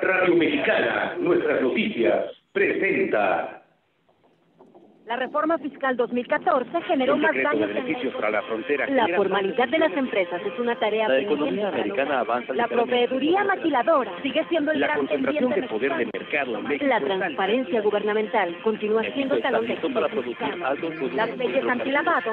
Radio Mexicana, nuestras noticias, presenta. La reforma fiscal 2014 generó más daños beneficios la formalidad de las empresas es una tarea La economía americana avanza. La proveeduría maquiladora sigue siendo el la gran concentración de poder de mercado La transparencia gubernamental continúa siendo talón de Las leyes antilavado.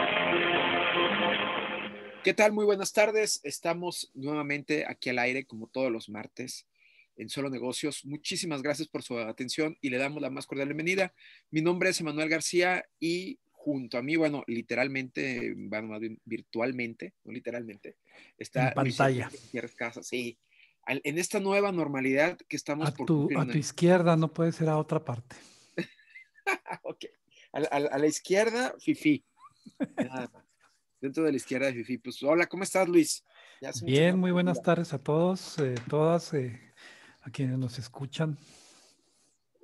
¿Qué tal? Muy buenas tardes. Estamos nuevamente aquí al aire, como todos los martes, en Solo Negocios. Muchísimas gracias por su atención y le damos la más cordial bienvenida. Mi nombre es Emanuel García y junto a mí, bueno, literalmente, virtualmente, no literalmente, está... En pantalla. Casa, sí. En esta nueva normalidad que estamos... A, tu, izquierda, no puede ser a otra parte. ok. A, la izquierda, Fifi. Nada más dentro de la izquierda de Fifi. Pues, hola, ¿cómo estás, Luis? Bien, muy buenas tardes a todos, eh, todas, eh, a quienes nos escuchan.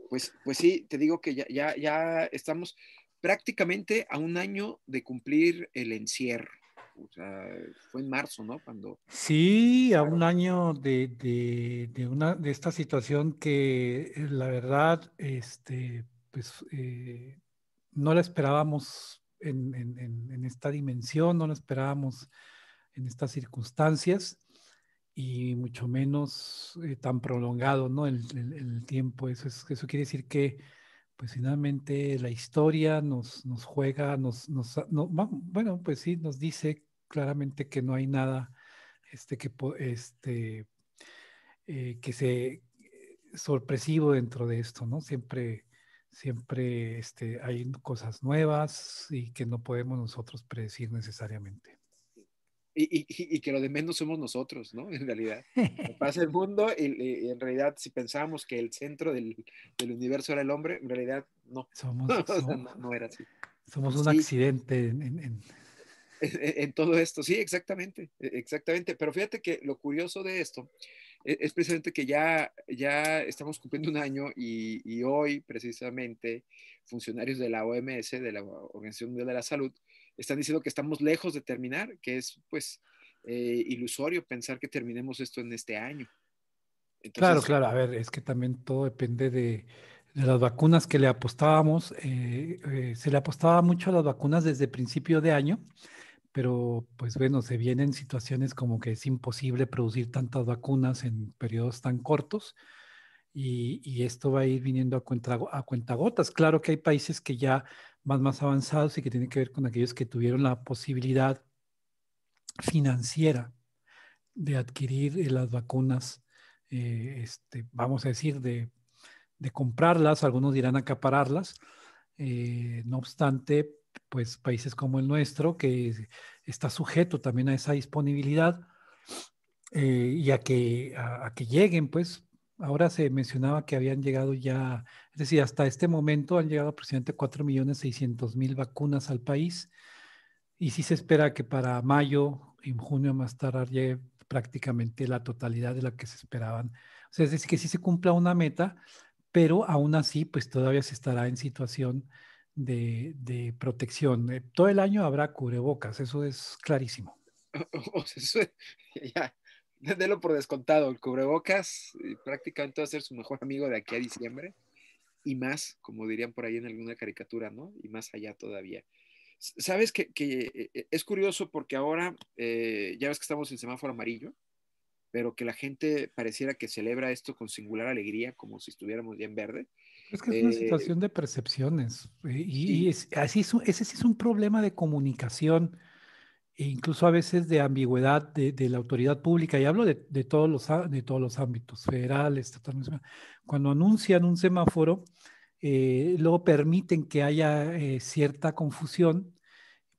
Pues, pues sí, te digo que ya, ya, ya estamos prácticamente a un año de cumplir el encierro. O sea, fue en marzo, ¿no? Cuando... Sí, a un año de, de, una, de esta situación que eh, la verdad, este, pues, eh, no la esperábamos en, esta dimensión, no lo esperábamos en estas circunstancias y mucho menos eh, tan prolongado, ¿no? El, tiempo, eso, es, eso quiere decir que pues finalmente la historia nos, nos juega, nos, nos bueno, pues sí, nos dice claramente que no hay nada este, que, este, eh, que se eh, sorpresivo dentro de esto, ¿no? Siempre siempre este, hay cosas nuevas y que no podemos nosotros predecir necesariamente. Y, que lo de menos somos nosotros, ¿no? En realidad. Pasa el mundo y, en realidad si pensamos que el centro del, universo era el hombre, en realidad no. Somos, no, era así. Somos un accidente en, en... E, e, en, todo esto. Sí, exactamente, e, exactamente. Pero fíjate que lo curioso de esto e, es precisamente que ya, ya estamos cumpliendo un año y, hoy precisamente funcionarios de la OMS, de la Organización Mundial de la Salud, están diciendo que estamos lejos de terminar, que es pues eh, ilusorio pensar que terminemos esto en este año. claro, claro, a ver, es que también todo depende de, las vacunas que le apostábamos. Eh, eh, se le apostaba mucho a las vacunas desde principio de año pero pues bueno, se vienen situaciones como que es imposible producir tantas vacunas en periodos tan cortos y, esto va a ir viniendo a, cuenta, a cuentagotas. Claro que hay países que ya van más avanzados y que tienen que ver con aquellos que tuvieron la posibilidad financiera de adquirir eh, las vacunas, eh, este, vamos a decir, de, comprarlas, algunos dirán acapararlas. Eh, no obstante, pues países como el nuestro, que está sujeto también a esa disponibilidad eh, y a que, lleguen, pues ahora se mencionaba que habían llegado ya, es decir, hasta este momento han llegado aproximadamente 4.600.000 vacunas al país y sí se espera que para mayo, en junio más tarde llegue prácticamente la totalidad de la que se esperaban. O sea, es decir, que sí se cumpla una meta, pero aún así, pues todavía se estará en situación de, de protección. Eh, todo el año habrá cubrebocas, eso es clarísimo. ya, délo por descontado, el cubrebocas eh, prácticamente va a ser su mejor amigo de aquí a diciembre y más, como dirían por ahí en alguna caricatura, ¿no? Y más allá todavía. Sabes que, eh, es curioso porque ahora ya ves que estamos en semáforo amarillo, pero que la gente pareciera que celebra esto con singular alegría, como si estuviéramos ya en verde. Es que es una eh, situación de percepciones eh, y, así es, ese sí es un problema de comunicación e incluso a veces de ambigüedad de, de la autoridad pública, y hablo de, de, todos los, de todos los ámbitos, federales, estatales cuando anuncian un semáforo, eh, luego permiten que haya cierta confusión,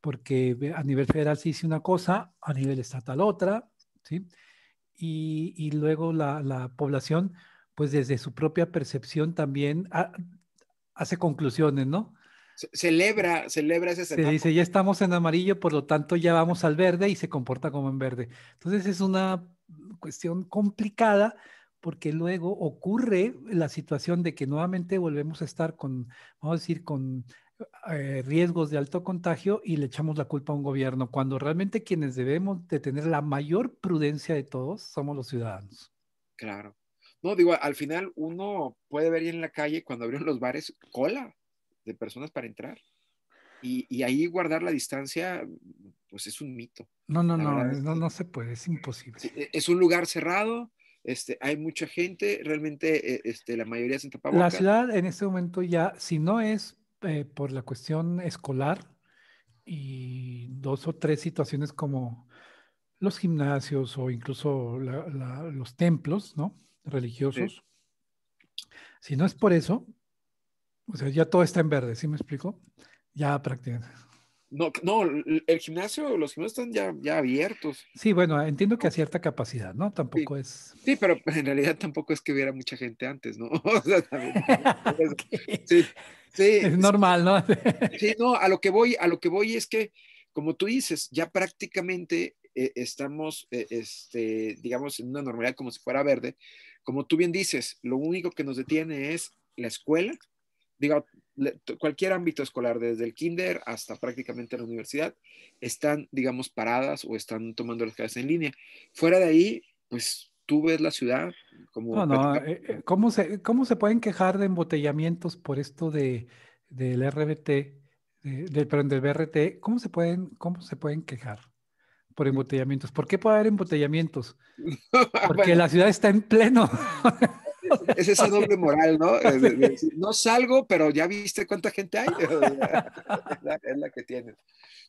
porque a nivel federal se dice una cosa, a nivel estatal otra, ¿sí? y, y luego la, la población pues desde su propia percepción también hace conclusiones, ¿no? Celebra, celebra ese sentido. Se dice, ya estamos en amarillo, por lo tanto ya vamos al verde y se comporta como en verde. Entonces es una cuestión complicada porque luego ocurre la situación de que nuevamente volvemos a estar con, vamos a decir, con eh, riesgos de alto contagio y le echamos la culpa a un gobierno, cuando realmente quienes debemos de tener la mayor prudencia de todos somos los ciudadanos. Claro. No, digo, al final uno puede ver en la calle cuando abrieron los bares cola de personas para entrar. Y, y ahí guardar la distancia, pues es un mito. No, no, no, no, no, se puede, es imposible. E, es un lugar cerrado, este, hay mucha gente, realmente e, este, la mayoría se Santa La ciudad en este momento ya, si no es eh, por la cuestión escolar y dos o tres situaciones como los gimnasios o incluso los templos, ¿no? religiosos. Si no es por eso, o sea, ya todo está en verde, ¿sí me explico? Ya prácticamente. No, no, el gimnasio, los gimnasios están ya, abiertos. Sí, bueno, entiendo que a cierta capacidad, ¿no? Tampoco es. Sí, pero en realidad tampoco es que hubiera mucha gente antes, ¿no? O sea, sí, es normal, ¿no? sí, no, a lo que voy, a lo que voy es que, como tú dices, ya prácticamente eh, estamos, eh, este, digamos, en una normalidad como si fuera verde. Como tú bien dices, lo único que nos detiene es la escuela, digo, cualquier ámbito escolar, desde el kinder hasta prácticamente la universidad, están, digamos, paradas o están tomando las clases en línea. Fuera de ahí, pues tú ves la ciudad como... No, no, eh, ¿cómo se, pueden quejar de embotellamientos por esto de, del RBT, del, perdón, del BRT? ¿Cómo se, pueden, ¿Cómo se pueden quejar? por embotellamientos. ¿Por qué puede haber embotellamientos? Porque la ciudad está en pleno. es esa doble moral, ¿no? no salgo, pero ya viste cuánta gente hay. es, la, que tienen.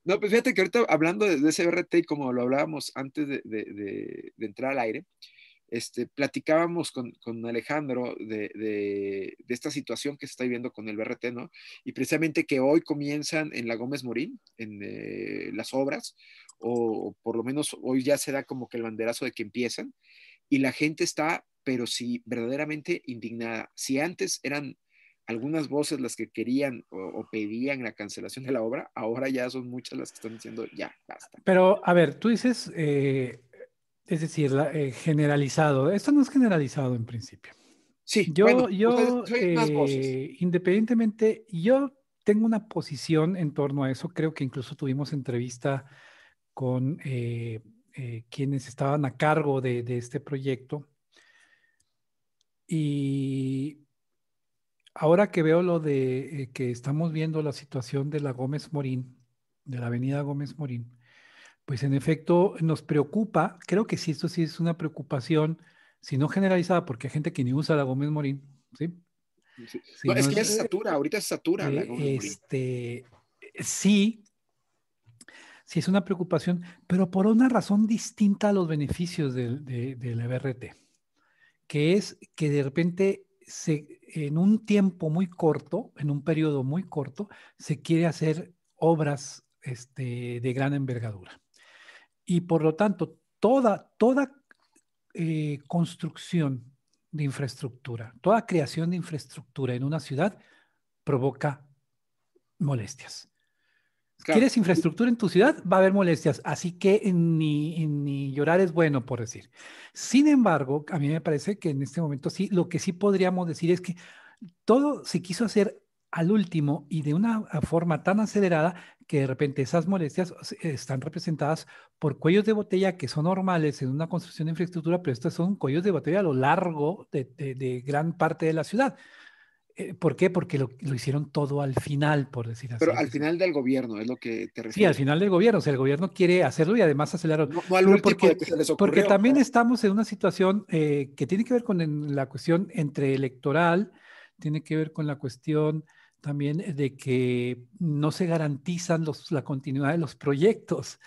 No, pues fíjate que ahorita hablando de, ese RT, y como lo hablábamos antes de entrar al aire, este, platicábamos con, Alejandro de, esta situación que se está viviendo con el BRT, ¿no? Y precisamente que hoy comienzan en la Gómez Morín, en eh, las obras, o, por lo menos hoy ya será como que el banderazo de que empiezan, y la gente está, pero sí, verdaderamente indignada. Si antes eran algunas voces las que querían o, pedían la cancelación de la obra, ahora ya son muchas las que están diciendo, ya, basta. Pero, a ver, tú dices... Eh es decir, eh, generalizado. Esto no es generalizado en principio. Sí, yo, pues, yo eh, independientemente, yo tengo una posición en torno a eso. Creo que incluso tuvimos entrevista con eh, quienes estaban a cargo de, este proyecto. Y ahora que veo lo de que estamos viendo la situación de la Gómez Morín, de la avenida Gómez Morín, pues en efecto, nos preocupa, creo que sí, esto sí es una preocupación, si no generalizada, porque hay gente que ni usa la Gómez Morín, ¿sí? Mm, es que ya se satura, ahorita se satura la Gómez este, Sí, sí es una preocupación, pero por una razón distinta a los beneficios del, de, que es que de repente se, en un tiempo muy corto, en un periodo muy corto, se quiere hacer obras este, de gran envergadura. Y por lo tanto, toda, toda eh, construcción de infraestructura, toda creación de infraestructura en una ciudad provoca molestias. ¿Quieres infraestructura en tu ciudad? Va a haber molestias, así que ni, ni, llorar es bueno, por decir. Sin embargo, a mí me parece que en este momento sí, lo que sí podríamos decir es que todo se quiso hacer al último y de una forma tan acelerada que de repente esas molestias están representadas por cuellos de botella que son normales en una construcción de infraestructura, pero estos son cuellos de botella a lo largo de, gran parte de la ciudad. Eh, ¿Por qué? Porque lo, hicieron todo al final, por decir así. Pero al final del gobierno, es lo que te refieres. Sí, al final del gobierno. O sea, el gobierno quiere hacerlo y además acelerarlo. No, no al porque, también estamos en una situación eh, que tiene que ver con la cuestión entre electoral, tiene que ver con la cuestión también eh, de que no se garantizan los, la continuidad de los proyectos.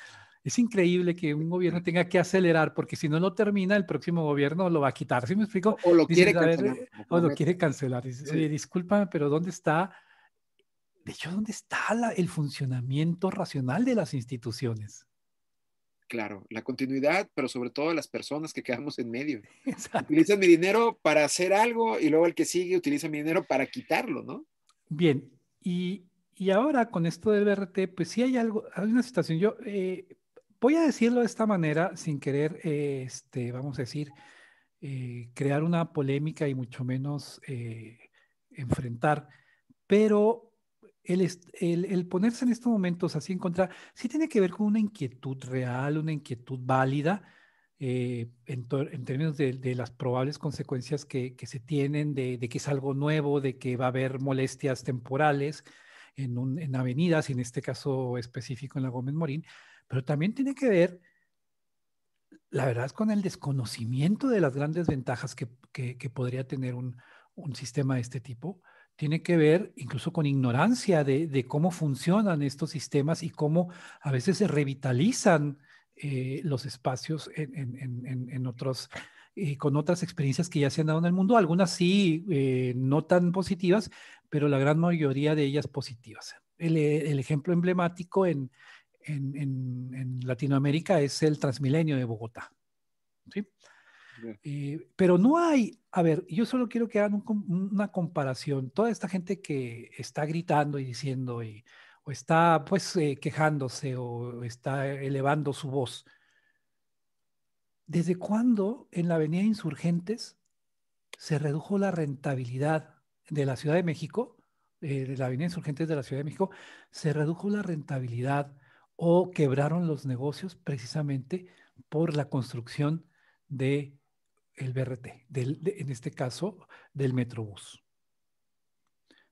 Es increíble que un gobierno tenga que acelerar porque si no lo termina, el próximo gobierno lo va a quitar. ¿Sí me explico? O, lo quiere cancelar. o lo quiere cancelar. Dices, pero ¿dónde está? De hecho, ¿dónde está el funcionamiento racional de las instituciones? Claro, la continuidad, pero sobre todo las personas que quedamos en medio. Utilizan mi dinero para hacer algo y luego el que sigue utiliza mi dinero para quitarlo, ¿no? Bien, y, ahora con esto del BRT, pues sí hay algo, hay una situación. Yo eh, voy a decirlo de esta manera sin querer, eh, este, vamos a decir, eh, crear una polémica y mucho menos enfrentar, pero el, el, ponerse en estos momentos así en contra, sí tiene que ver con una inquietud real, una inquietud válida eh, en, términos de, las probables consecuencias que, se tienen, de, que es algo nuevo, de que va a haber molestias temporales en, avenidas, y en este caso específico en la Gómez Morín, pero también tiene que ver, la verdad, con el desconocimiento de las grandes ventajas que, podría tener un, sistema de este tipo. Tiene que ver incluso con ignorancia de cómo funcionan estos sistemas y cómo a veces se revitalizan eh, los espacios en, otros, y con otras experiencias que ya se han dado en el mundo, algunas sí eh, no tan positivas, pero la gran mayoría de ellas positivas. El, eh, ejemplo emblemático en, Latinoamérica es el Transmilenio de Bogotá. ¿sí? pero no hay, a ver, yo solo quiero que hagan una comparación. Toda esta gente que está gritando y diciendo y o está pues eh, quejándose o está elevando su voz. ¿Desde cuándo en la Avenida Insurgentes se redujo la rentabilidad de la Ciudad de México? Eh, de la Avenida Insurgentes de la Ciudad de México, se redujo la rentabilidad o quebraron los negocios precisamente por la construcción de el BRT, del, en este caso del Metrobús.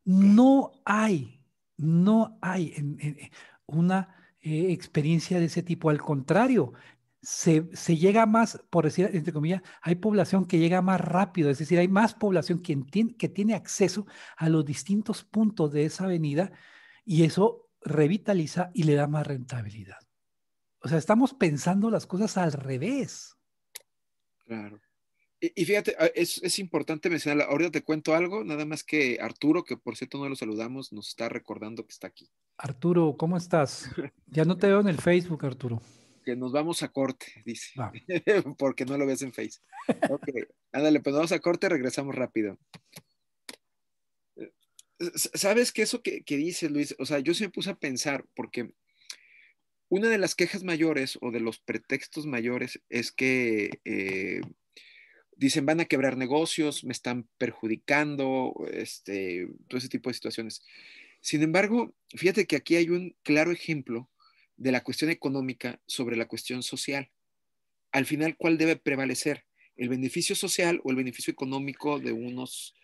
No hay no hay eh, una eh, experiencia de ese tipo. Al contrario, se, se, llega más, por decir, entre comillas, hay población que llega más rápido, es decir, hay más población que, entiende, que tiene acceso a los distintos puntos de esa avenida y eso revitaliza y le da más rentabilidad. O sea, estamos pensando las cosas al revés. Claro. Y, fíjate, ah, es, importante mencionar, ahorita te cuento algo, nada más que Arturo, que por cierto no lo saludamos, nos está recordando que está aquí. Arturo, ¿cómo estás? Ya no te veo en el Facebook, Arturo. Que nos vamos a corte, dice, porque no lo ves en Facebook. Ok, ándale, pues nos vamos a corte, regresamos rápido. Eh, ¿Sabes qué eso que, que dices, Luis? O sea, yo se me puse a pensar, porque una de las quejas mayores o de los pretextos mayores es que eh, dicen van a quebrar negocios, me están perjudicando, este, todo ese tipo de situaciones. Sin embargo, fíjate que aquí hay un claro ejemplo de la cuestión económica sobre la cuestión social. Al final, ¿cuál debe prevalecer? ¿El beneficio social o el beneficio económico de unos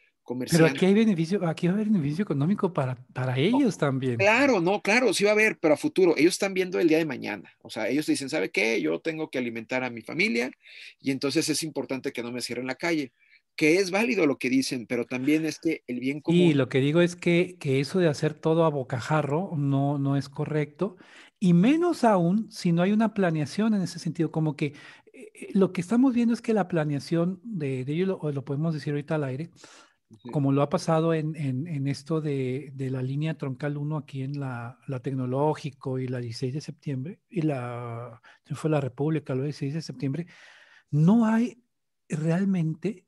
pero aquí hay beneficio, aquí va a haber beneficio económico para, para ellos también. Claro, no, claro, sí va a haber, pero a futuro. Ellos están viendo el día de mañana. O sea, ellos dicen, ¿sabe qué? Yo tengo que alimentar a mi familia y entonces es importante que no me cierren la calle. Que es válido lo que dicen, pero también es que el bien común. Y lo que digo es que, que eso de hacer todo a bocajarro no, no es correcto. Y menos aún si no hay una planeación en ese sentido, como que eh, eh, lo que estamos viendo es que la planeación de, ellos, ello, lo podemos decir ahorita al aire, como lo ha pasado en, en, esto de, de, la línea troncal 1 aquí en la, la, Tecnológico y la 16 de septiembre, y la, fue la República, la 16 de septiembre, no hay realmente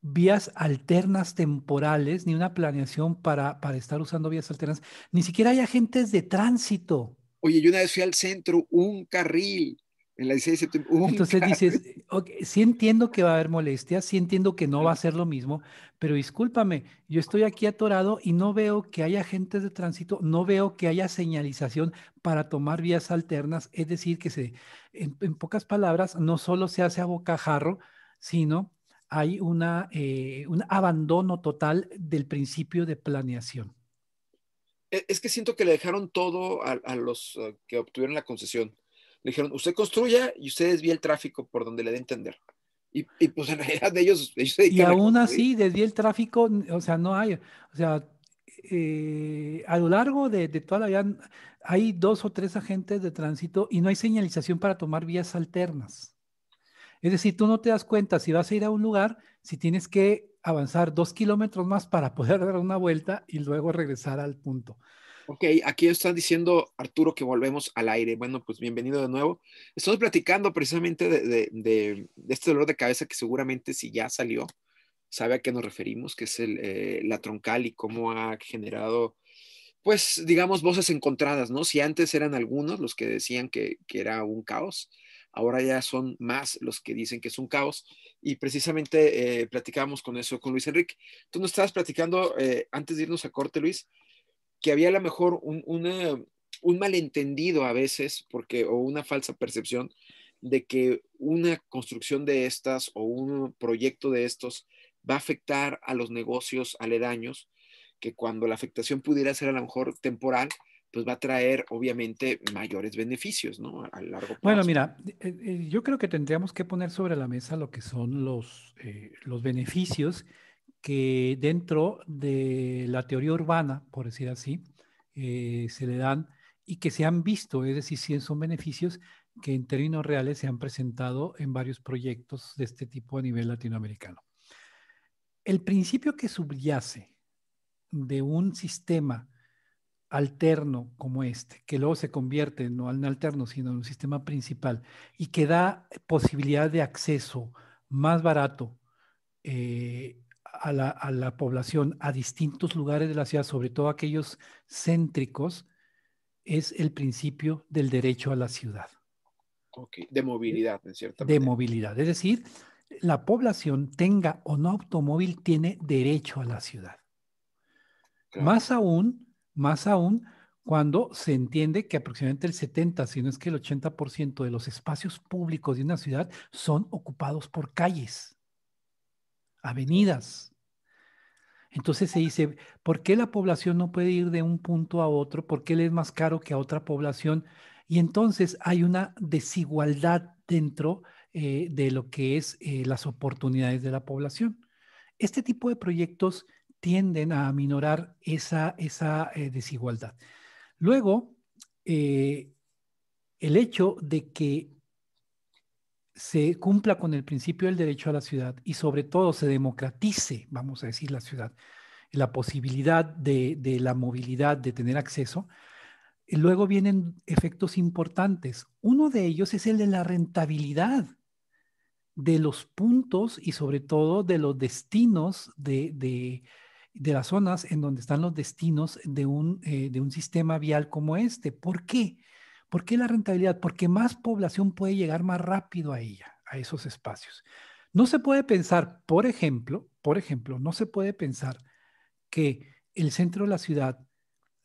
vías alternas temporales, ni una planeación para, para estar usando vías alternas, ni siquiera hay agentes de tránsito. Oye, yo una vez fui al centro, un carril, la Entonces dices, eh, sí entiendo que va a haber molestias, sí entiendo que no va a ser lo mismo, pero discúlpame, yo estoy aquí atorado y no veo que haya agentes de tránsito, no veo que haya señalización para tomar vías alternas, es decir, que se, en, pocas palabras, no solo se hace a bocajarro, sino hay una, eh, un abandono total del principio de planeación. E, es que siento que le dejaron todo a los eh, que obtuvieron la concesión le dijeron, usted construya y usted desvía el tráfico por donde le dé entender. Y, pues en realidad ellos, Y aún así, desvía el tráfico, o sea, no hay, o sea, eh, a lo largo de, de, toda la vida hay dos o tres agentes de tránsito y no hay señalización para tomar vías alternas. Es decir, tú no te das cuenta si vas a ir a un lugar, si tienes que avanzar dos kilómetros más para poder dar una vuelta y luego regresar al punto. Ok, aquí están diciendo, Arturo, que volvemos al aire. Bueno, pues bienvenido de nuevo. Estamos platicando precisamente de, este dolor de cabeza que seguramente si ya salió, sabe a qué nos referimos, que es eh, la troncal y cómo ha generado, pues, digamos, voces encontradas, ¿no? Si antes eran algunos los que decían que, era un caos, ahora ya son más los que dicen que es un caos. Y precisamente eh, platicábamos con eso con Luis Enrique. Tú nos estabas platicando, eh, antes de irnos a corte, Luis, que había a lo mejor un, malentendido a veces, porque, o una falsa percepción de que una construcción de estas o un proyecto de estos va a afectar a los negocios aledaños, que cuando la afectación pudiera ser a lo mejor temporal, pues va a traer obviamente mayores beneficios, ¿no? A largo plazo. Bueno, mira, eh, eh, yo creo que tendríamos que poner sobre la mesa lo que son los, eh, los beneficios que dentro de la teoría urbana, por decir así, eh, se le dan y que se han visto, es decir, si son beneficios que en términos reales se han presentado en varios proyectos de este tipo a nivel latinoamericano. El principio que subyace de un sistema alterno como este, que luego se convierte no en alterno, sino en un sistema principal, y que da posibilidad de acceso más barato eh, a la, población a distintos lugares de la ciudad, sobre todo aquellos céntricos, es el principio del derecho a la ciudad. De movilidad, ¿no es de De movilidad, es decir, la población tenga o no automóvil tiene derecho a la ciudad. Más aún, más aún cuando se entiende que aproximadamente el 70, si no es que el 80% de los espacios públicos de una ciudad son ocupados por calles avenidas. Entonces se dice, ¿por qué la población no puede ir de un punto a otro? ¿Por qué le es más caro que a otra población? Y entonces hay una desigualdad dentro eh, de lo que es eh, las oportunidades de la población. Este tipo de proyectos tienden a aminorar esa, esa eh, desigualdad. Luego, el hecho de que se cumpla con el principio del derecho a la ciudad y sobre todo se democratice, vamos a decir, la ciudad, la posibilidad de, la movilidad, de tener acceso, luego vienen efectos importantes. Uno de ellos es el de la rentabilidad de los puntos y sobre todo de los destinos de, las zonas en donde están los destinos de un, eh, de un sistema vial como este. ¿Por qué? ¿Por qué la rentabilidad? Porque más población puede llegar más rápido a ella, a esos espacios. No se puede pensar, por ejemplo, por ejemplo, no se puede pensar que el centro de la ciudad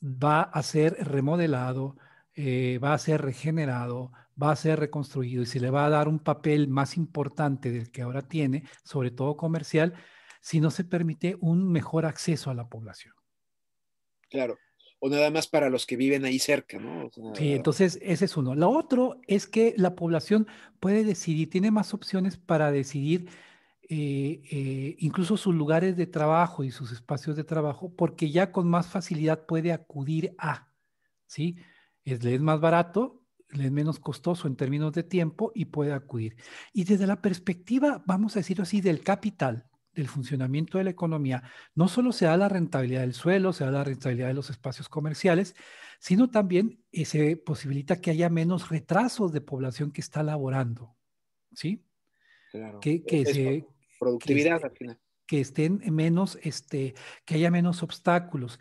va a ser remodelado, eh, va a ser regenerado, va a ser reconstruido y se le va a dar un papel más importante del que ahora tiene, sobre todo comercial, si no se permite un mejor acceso a la población. Claro o nada más para los que viven ahí cerca, ¿no? sí, entonces ese es uno. Lo otro es que la población puede decidir, tiene más opciones para decidir eh, eh, incluso sus lugares de trabajo y sus espacios de trabajo, porque ya con más facilidad puede acudir a, ¿sí? le es más barato, le es menos costoso en términos de tiempo y puede acudir. Y desde la perspectiva, vamos a decirlo así, del capital, del funcionamiento de la economía, no solo se da la rentabilidad del suelo, se da la rentabilidad de los espacios comerciales, sino también eh, se posibilita que haya menos retrasos de población que está laborando, ¿sí? Claro. Que, se, productividad este, al final. Que estén menos, este, que haya menos obstáculos.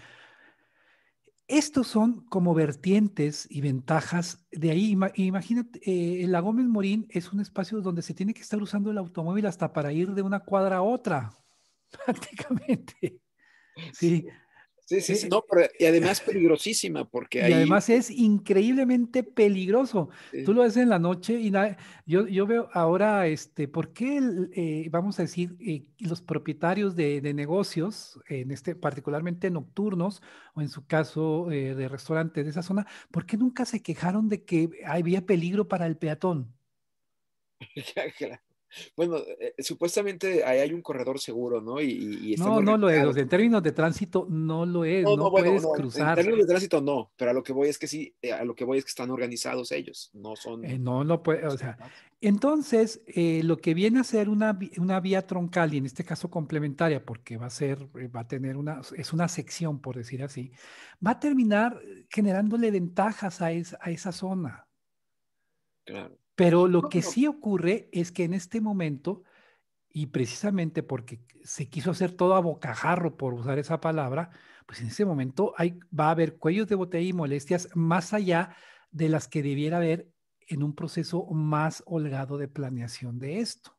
Estos son como vertientes y ventajas de ahí. Imagínate, el eh, la Gómez Morín es un espacio donde se tiene que estar usando el automóvil hasta para ir de una cuadra a otra, prácticamente. Sí, Sí, sí, eh, sí, no, pero, y además peligrosísima porque Y además es increíblemente peligroso. Tú lo ves en la noche y nada yo, yo, veo ahora, este, ¿por qué, eh, vamos a decir, eh, los propietarios de, negocios, en este, particularmente nocturnos o en su caso de restaurantes de esa zona, ¿por qué nunca se quejaron de que había peligro para el peatón? Bueno, eh, supuestamente ahí hay un corredor seguro, ¿no? Y, no, no lo es. en términos de tránsito no lo es. No, puedes cruzar. En términos de tránsito no, pero a lo que voy es que sí, eh, a lo que voy es que están organizados ellos, no son. Eh, no, no puede, o sea. Entonces, lo que viene a ser una, vía troncal y en este caso complementaria, porque va a ser, va a tener una, es una sección, por decir así, va a terminar generándole ventajas a, a esa zona. Claro. Pero lo que sí ocurre es que en este momento, y precisamente porque se quiso hacer todo a bocajarro, por usar esa palabra, pues en ese momento hay, va a haber cuellos de botella y molestias más allá de las que debiera haber en un proceso más holgado de planeación de esto.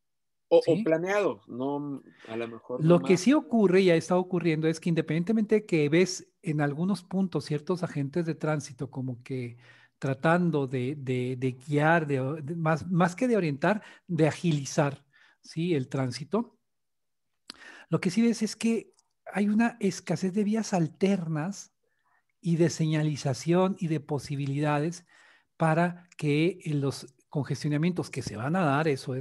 O, planeado, no a lo mejor. Lo que sí ocurre y ha estado ocurriendo es que independientemente que ves en algunos puntos ciertos agentes de tránsito como que tratando de, guiar, más, más que de orientar, de agilizar ¿sí? el tránsito. Lo que sí ves es que hay una escasez de vías alternas y de señalización y de posibilidades para que eh, los congestionamientos que se van a dar, eso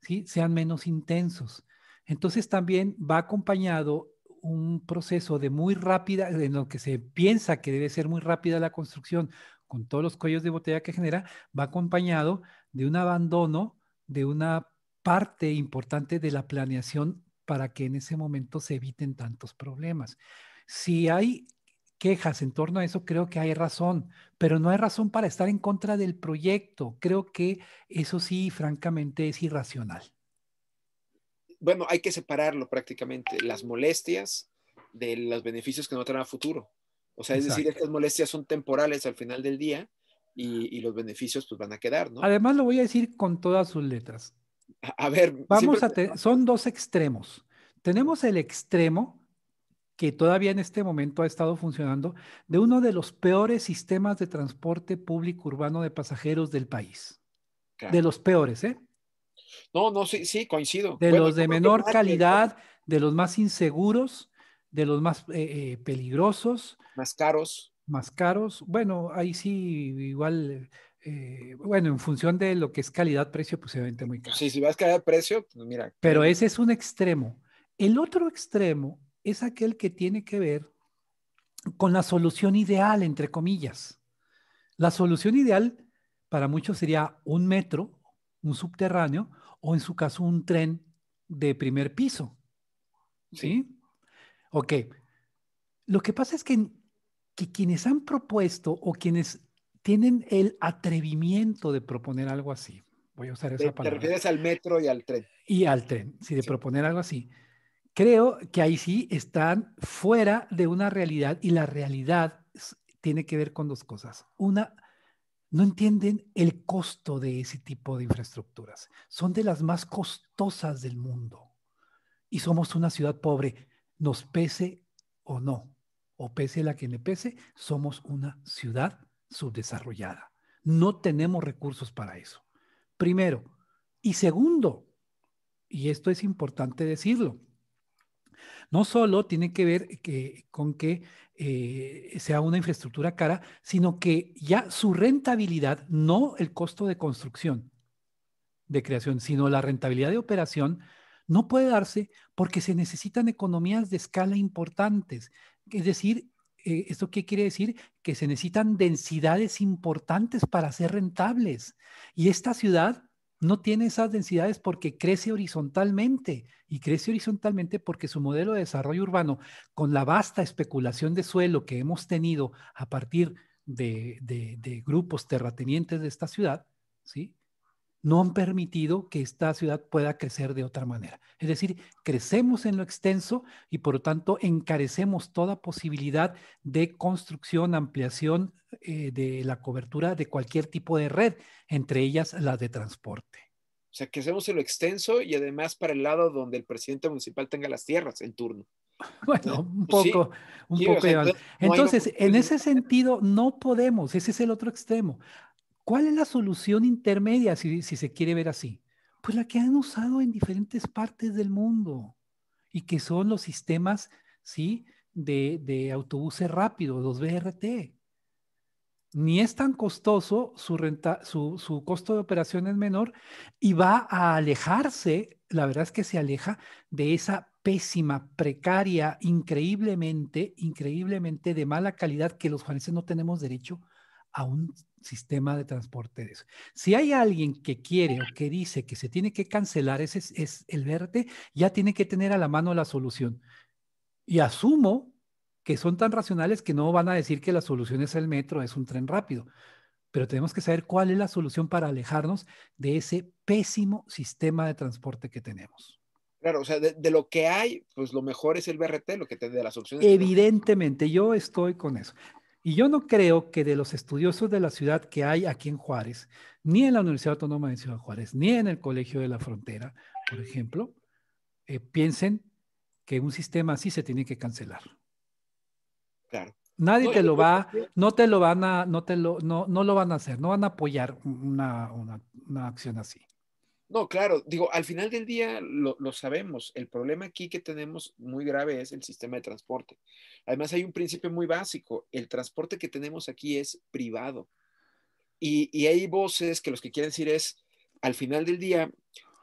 ¿Sí? sean menos intensos. Entonces también va acompañado un proceso de muy rápida, en lo que se piensa que debe ser muy rápida la construcción, con todos los cuellos de botella que genera, va acompañado de un abandono de una parte importante de la planeación para que en ese momento se eviten tantos problemas. Si hay quejas en torno a eso, creo que hay razón, pero no hay razón para estar en contra del proyecto. Creo que eso sí, francamente, es irracional. Bueno, hay que separarlo prácticamente, las molestias de los beneficios que no a futuro. O sea, es decir, estas molestias son temporales al final del día y, los beneficios pues van a quedar, ¿no? Además lo voy a decir con todas sus letras. A, ver, vamos a, son dos extremos. Tenemos el extremo que todavía en este momento ha estado funcionando de uno de los peores sistemas de transporte público urbano de pasajeros del país. De los peores, ¿eh? No, no, sí, sí, coincido. De los de menor calidad, de los más inseguros de los más eh, eh, peligrosos. Más caros. Más caros. Bueno, ahí sí, igual, eh, bueno, en función de lo que es calidad-precio, pues se muy caro. Sí, si vas calidad-precio, pues mira. Pero ese es un extremo. El otro extremo es aquel que tiene que ver con la solución ideal, entre comillas. La solución ideal para muchos sería un metro, un subterráneo, o en su caso un tren de primer piso. ¿Sí? sí Ok. Lo que pasa es que, que quienes han propuesto o quienes tienen el atrevimiento de proponer algo así, voy a usar esa palabra. Te refieres al metro y al tren. Y al tren, sí, de proponer algo así. Creo que ahí sí están fuera de una realidad y la realidad tiene que ver con dos cosas. Una, no entienden el costo de ese tipo de infraestructuras. Son de las más costosas del mundo. Y somos una ciudad pobre nos pese o no, o pese la que le pese, somos una ciudad subdesarrollada. No tenemos recursos para eso. Primero. Y segundo, y esto es importante decirlo, no solo tiene que ver con que eh, sea una infraestructura cara, sino que ya su rentabilidad, no el costo de construcción, de creación, sino la rentabilidad de operación, no puede darse porque se necesitan economías de escala importantes. Es decir, eh, ¿esto qué quiere decir? Que se necesitan densidades importantes para ser rentables. Y esta ciudad no tiene esas densidades porque crece horizontalmente y crece horizontalmente porque su modelo de desarrollo urbano, con la vasta especulación de suelo que hemos tenido a partir de grupos terratenientes de esta ciudad, ¿sí? no han permitido que esta ciudad pueda crecer de otra manera. Es decir, crecemos en lo extenso y por lo tanto encarecemos toda posibilidad de construcción, ampliación eh, de la cobertura de cualquier tipo de red, entre ellas la de transporte. O sea, crecemos en lo extenso y además para el lado donde el presidente municipal tenga las tierras en turno. Bueno, un pues poco, un poco. entonces en ese sentido, no podemos, ese es el otro extremo. ¿Cuál es la solución intermedia si, se quiere ver así? Pues la que han usado en diferentes partes del mundo y que son los sistemas, ¿sí? De, autobuses rápidos, los BRT. Ni es tan costoso, su, su, costo de operación es menor y va a alejarse, la verdad es que se aleja de esa pésima, precaria, increíblemente, increíblemente de mala calidad que los juaneses no tenemos derecho a un sistema de transporte. de eso Si hay alguien que quiere o que dice que se tiene que cancelar ese es el verde ya tiene que tener a la mano la solución. Y asumo que son tan racionales que no van a decir que la solución es el metro, es un tren rápido. Pero tenemos que saber cuál es la solución para alejarnos de ese pésimo sistema de transporte que tenemos. Claro, o sea, de, lo que hay, pues lo mejor es el BRT, lo que te dé las opciones. Evidentemente, yo estoy con eso. Y yo no creo que de los estudiosos de la ciudad que hay aquí en Juárez, ni en la Universidad Autónoma de Ciudad Juárez, ni en el Colegio de la Frontera, por ejemplo, eh, piensen que un sistema así se tiene que cancelar. Claro. Nadie te lo va, no te lo van a, no te lo, no, no lo van a hacer, no van a apoyar una acción así. No, claro, digo, al final del día lo, sabemos. El problema aquí que tenemos muy grave es el sistema de transporte. Además, hay un principio muy básico. El transporte que tenemos aquí es privado. Y, hay voces que los que quieren decir es, al final del día,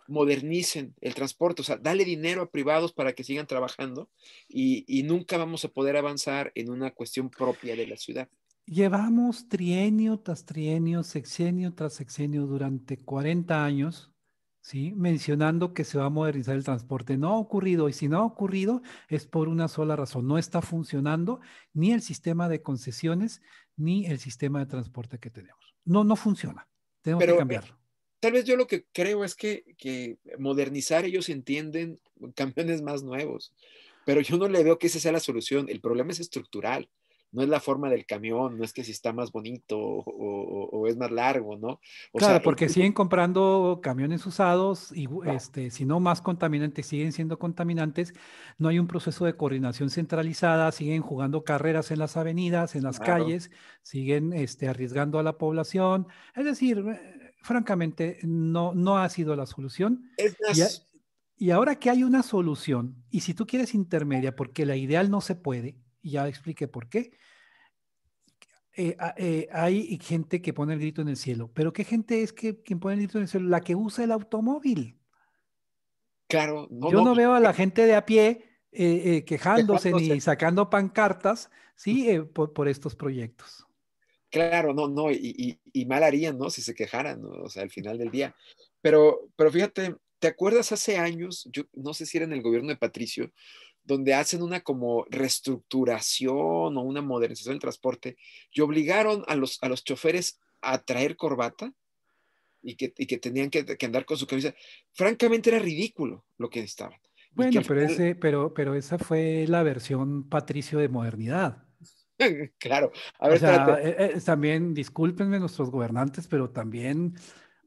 modernicen el transporte, o sea, dale dinero a privados para que sigan trabajando y, y nunca vamos a poder avanzar en una cuestión propia de la ciudad. Llevamos trienio tras trienio, sexenio tras sexenio durante 40 años ¿sí? mencionando que se va a modernizar el transporte. No ha ocurrido y si no ha ocurrido es por una sola razón. No está funcionando ni el sistema de concesiones ni el sistema de transporte que tenemos. No, no funciona. Tenemos que eh, cambiarlo. Tal vez yo lo que creo es que, que modernizar ellos entienden camiones más nuevos pero yo no le veo que esa sea la solución. El problema es estructural no es la forma del camión, no es que si está más bonito o, es más largo, ¿no? O claro, sea, porque siguen comprando camiones usados y, este, si no más contaminantes, siguen siendo contaminantes, no hay un proceso de coordinación centralizada, siguen jugando carreras en las avenidas, en las calles, siguen este, arriesgando a la población. Es decir, eh, francamente, no, no ha sido la solución. y ahora que hay una solución, y si tú quieres intermedia, porque la ideal no se puede, y ya expliqué por qué. Eh, ah, eh, hay gente que pone el grito en el cielo, pero ¿qué gente es que quien pone el grito en el cielo? La que usa el automóvil. Claro, no, yo no, pues, veo a la eh, gente de a pie quejándose, ni sacando pancartas, sí, por, estos proyectos. Claro, no, no, y, mal harían, ¿no? Si se quejaran, o sea, al final del día. Pero, pero fíjate, ¿te acuerdas hace años? Yo no sé si era en el gobierno de Patricio, donde hacen una como reestructuración o una modernización del transporte, y obligaron a los, a los choferes a traer corbata y que, que tenían que, andar con su camisa. Francamente era ridículo lo que estaban. Bueno, pero, pero, esa fue la versión Patricio de modernidad. claro. A ver, eh, eh, también, discúlpenme nuestros gobernantes, pero también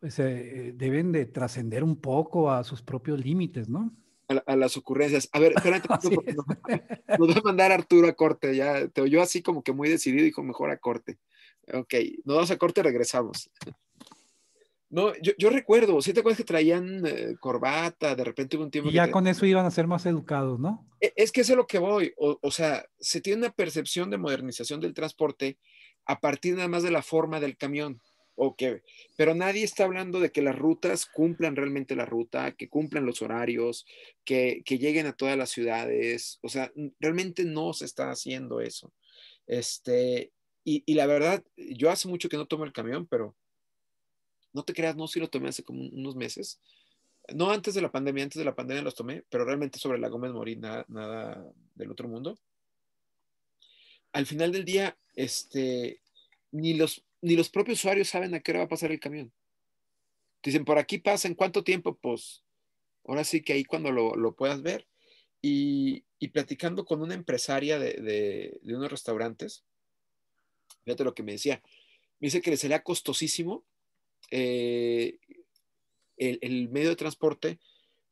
pues, eh, deben de trascender un poco a sus propios límites, ¿no? a, las ocurrencias. A ver, espérate, nos, nos va a mandar Arturo a corte, ya te oyó así como que muy decidido, dijo mejor a corte. Ok, nos vamos a corte, regresamos. No, yo, yo recuerdo, si te acuerdas que traían eh, corbata? De repente hubo un tiempo. Y ya con eso iban a ser más educados, ¿no? E, es que es lo que voy. o, sea, se tiene una percepción de modernización del transporte a partir nada más de la forma del camión ok Pero nadie está hablando de que las rutas cumplan realmente la ruta, que cumplan los horarios, que, que, lleguen a todas las ciudades. O sea, realmente no se está haciendo eso. Este, y, y la verdad, yo hace mucho que no tomo el camión, pero no te creas, no, si lo tomé hace como unos meses. No antes de la pandemia, antes de la pandemia los tomé, pero realmente sobre la Gómez Morín, nada, nada del otro mundo. Al final del día, este, ni los ni los propios usuarios saben a qué hora va a pasar el camión. Dicen, por aquí pasa, ¿en cuánto tiempo? Pues ahora sí que ahí cuando lo, puedas ver. Y, platicando con una empresaria de, unos restaurantes, fíjate lo que me decía, me dice que le sería costosísimo eh, el, el, medio de transporte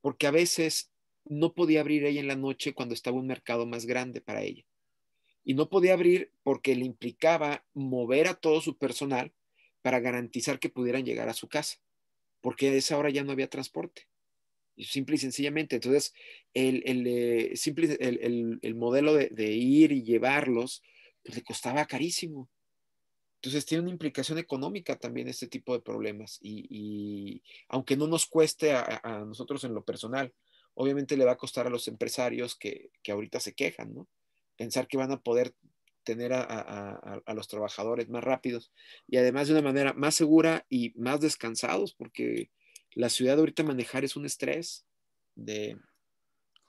porque a veces no podía abrir ella en la noche cuando estaba un mercado más grande para ella y no podía abrir porque le implicaba mover a todo su personal para garantizar que pudieran llegar a su casa, porque a esa hora ya no había transporte. Simple y sencillamente. Entonces, el, el, eh, el, modelo de, ir y llevarlos, pues, le costaba carísimo. Entonces, tiene una implicación económica también este tipo de problemas. Y, aunque no nos cueste a, nosotros en lo personal, obviamente le va a costar a los empresarios que, que ahorita se quejan, ¿no? pensar que van a poder tener a, los trabajadores más rápidos y además de una manera más segura y más descansados, porque la ciudad ahorita manejar es un estrés de...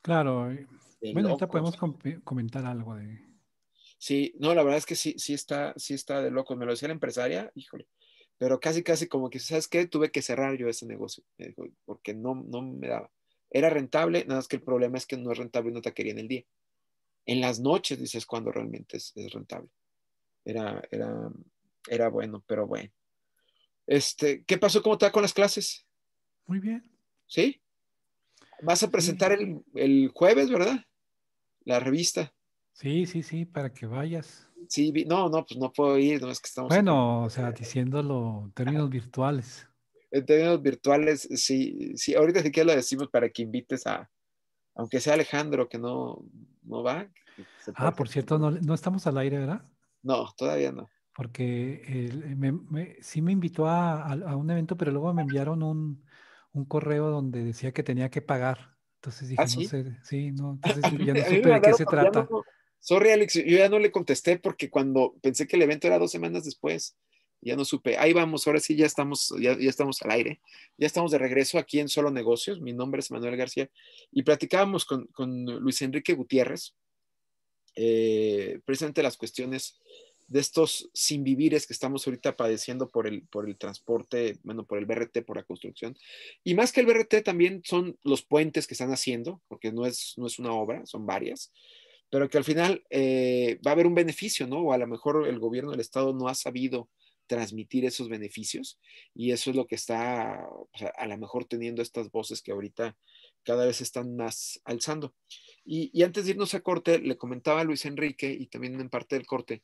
Claro, eh, bueno, ahorita podemos comentar algo de... Sí, no, la verdad es que sí, sí está, sí está de loco. Me lo decía la empresaria, híjole, pero casi, casi como que, ¿sabes qué? Tuve que cerrar yo ese negocio, porque no, no me daba. Era rentable, nada más que el problema es que no es rentable no te quería en el día en las noches dices cuando realmente es, rentable. Era, era, bueno, pero bueno. Este, ¿Qué pasó? ¿Cómo está con las clases? Muy bien. ¿Sí? Vas a presentar el, jueves, ¿verdad? La revista. Sí, sí, sí, para que vayas. Sí, no, no, pues no puedo ir, no es que estamos. Bueno, o sea, diciéndolo en términos virtuales. En términos virtuales, sí, sí, ahorita sí que lo decimos para que invites a, aunque sea Alejandro que no, va. Ah, por cierto, no, no, estamos al aire, ¿verdad? No, todavía no. Porque sí me invitó a, un evento, pero luego me enviaron un, correo donde decía que tenía que pagar. Entonces dije, ¿Ah, no sé, sí, no, entonces ya no supe de qué se trata. sorry, Alex, yo ya no le contesté porque cuando pensé que el evento era dos semanas después ya no supe. Ahí vamos, ahora sí ya estamos, ya, estamos al aire. Ya estamos de regreso aquí en Solo Negocios. Mi nombre es Manuel García y platicábamos con, Luis Enrique Gutiérrez, presente eh, precisamente las cuestiones de estos sin sinvivires que estamos ahorita padeciendo por el, por el transporte, bueno, por el BRT, por la construcción. Y más que el BRT también son los puentes que están haciendo, porque no es, no es una obra, son varias pero que al final eh, va a haber un beneficio, ¿no? O a lo mejor el gobierno del Estado no ha sabido transmitir esos beneficios y eso es lo que está a lo mejor teniendo estas voces que ahorita cada vez están más alzando. Y, antes de irnos a corte, le comentaba a Luis Enrique y también en parte del corte,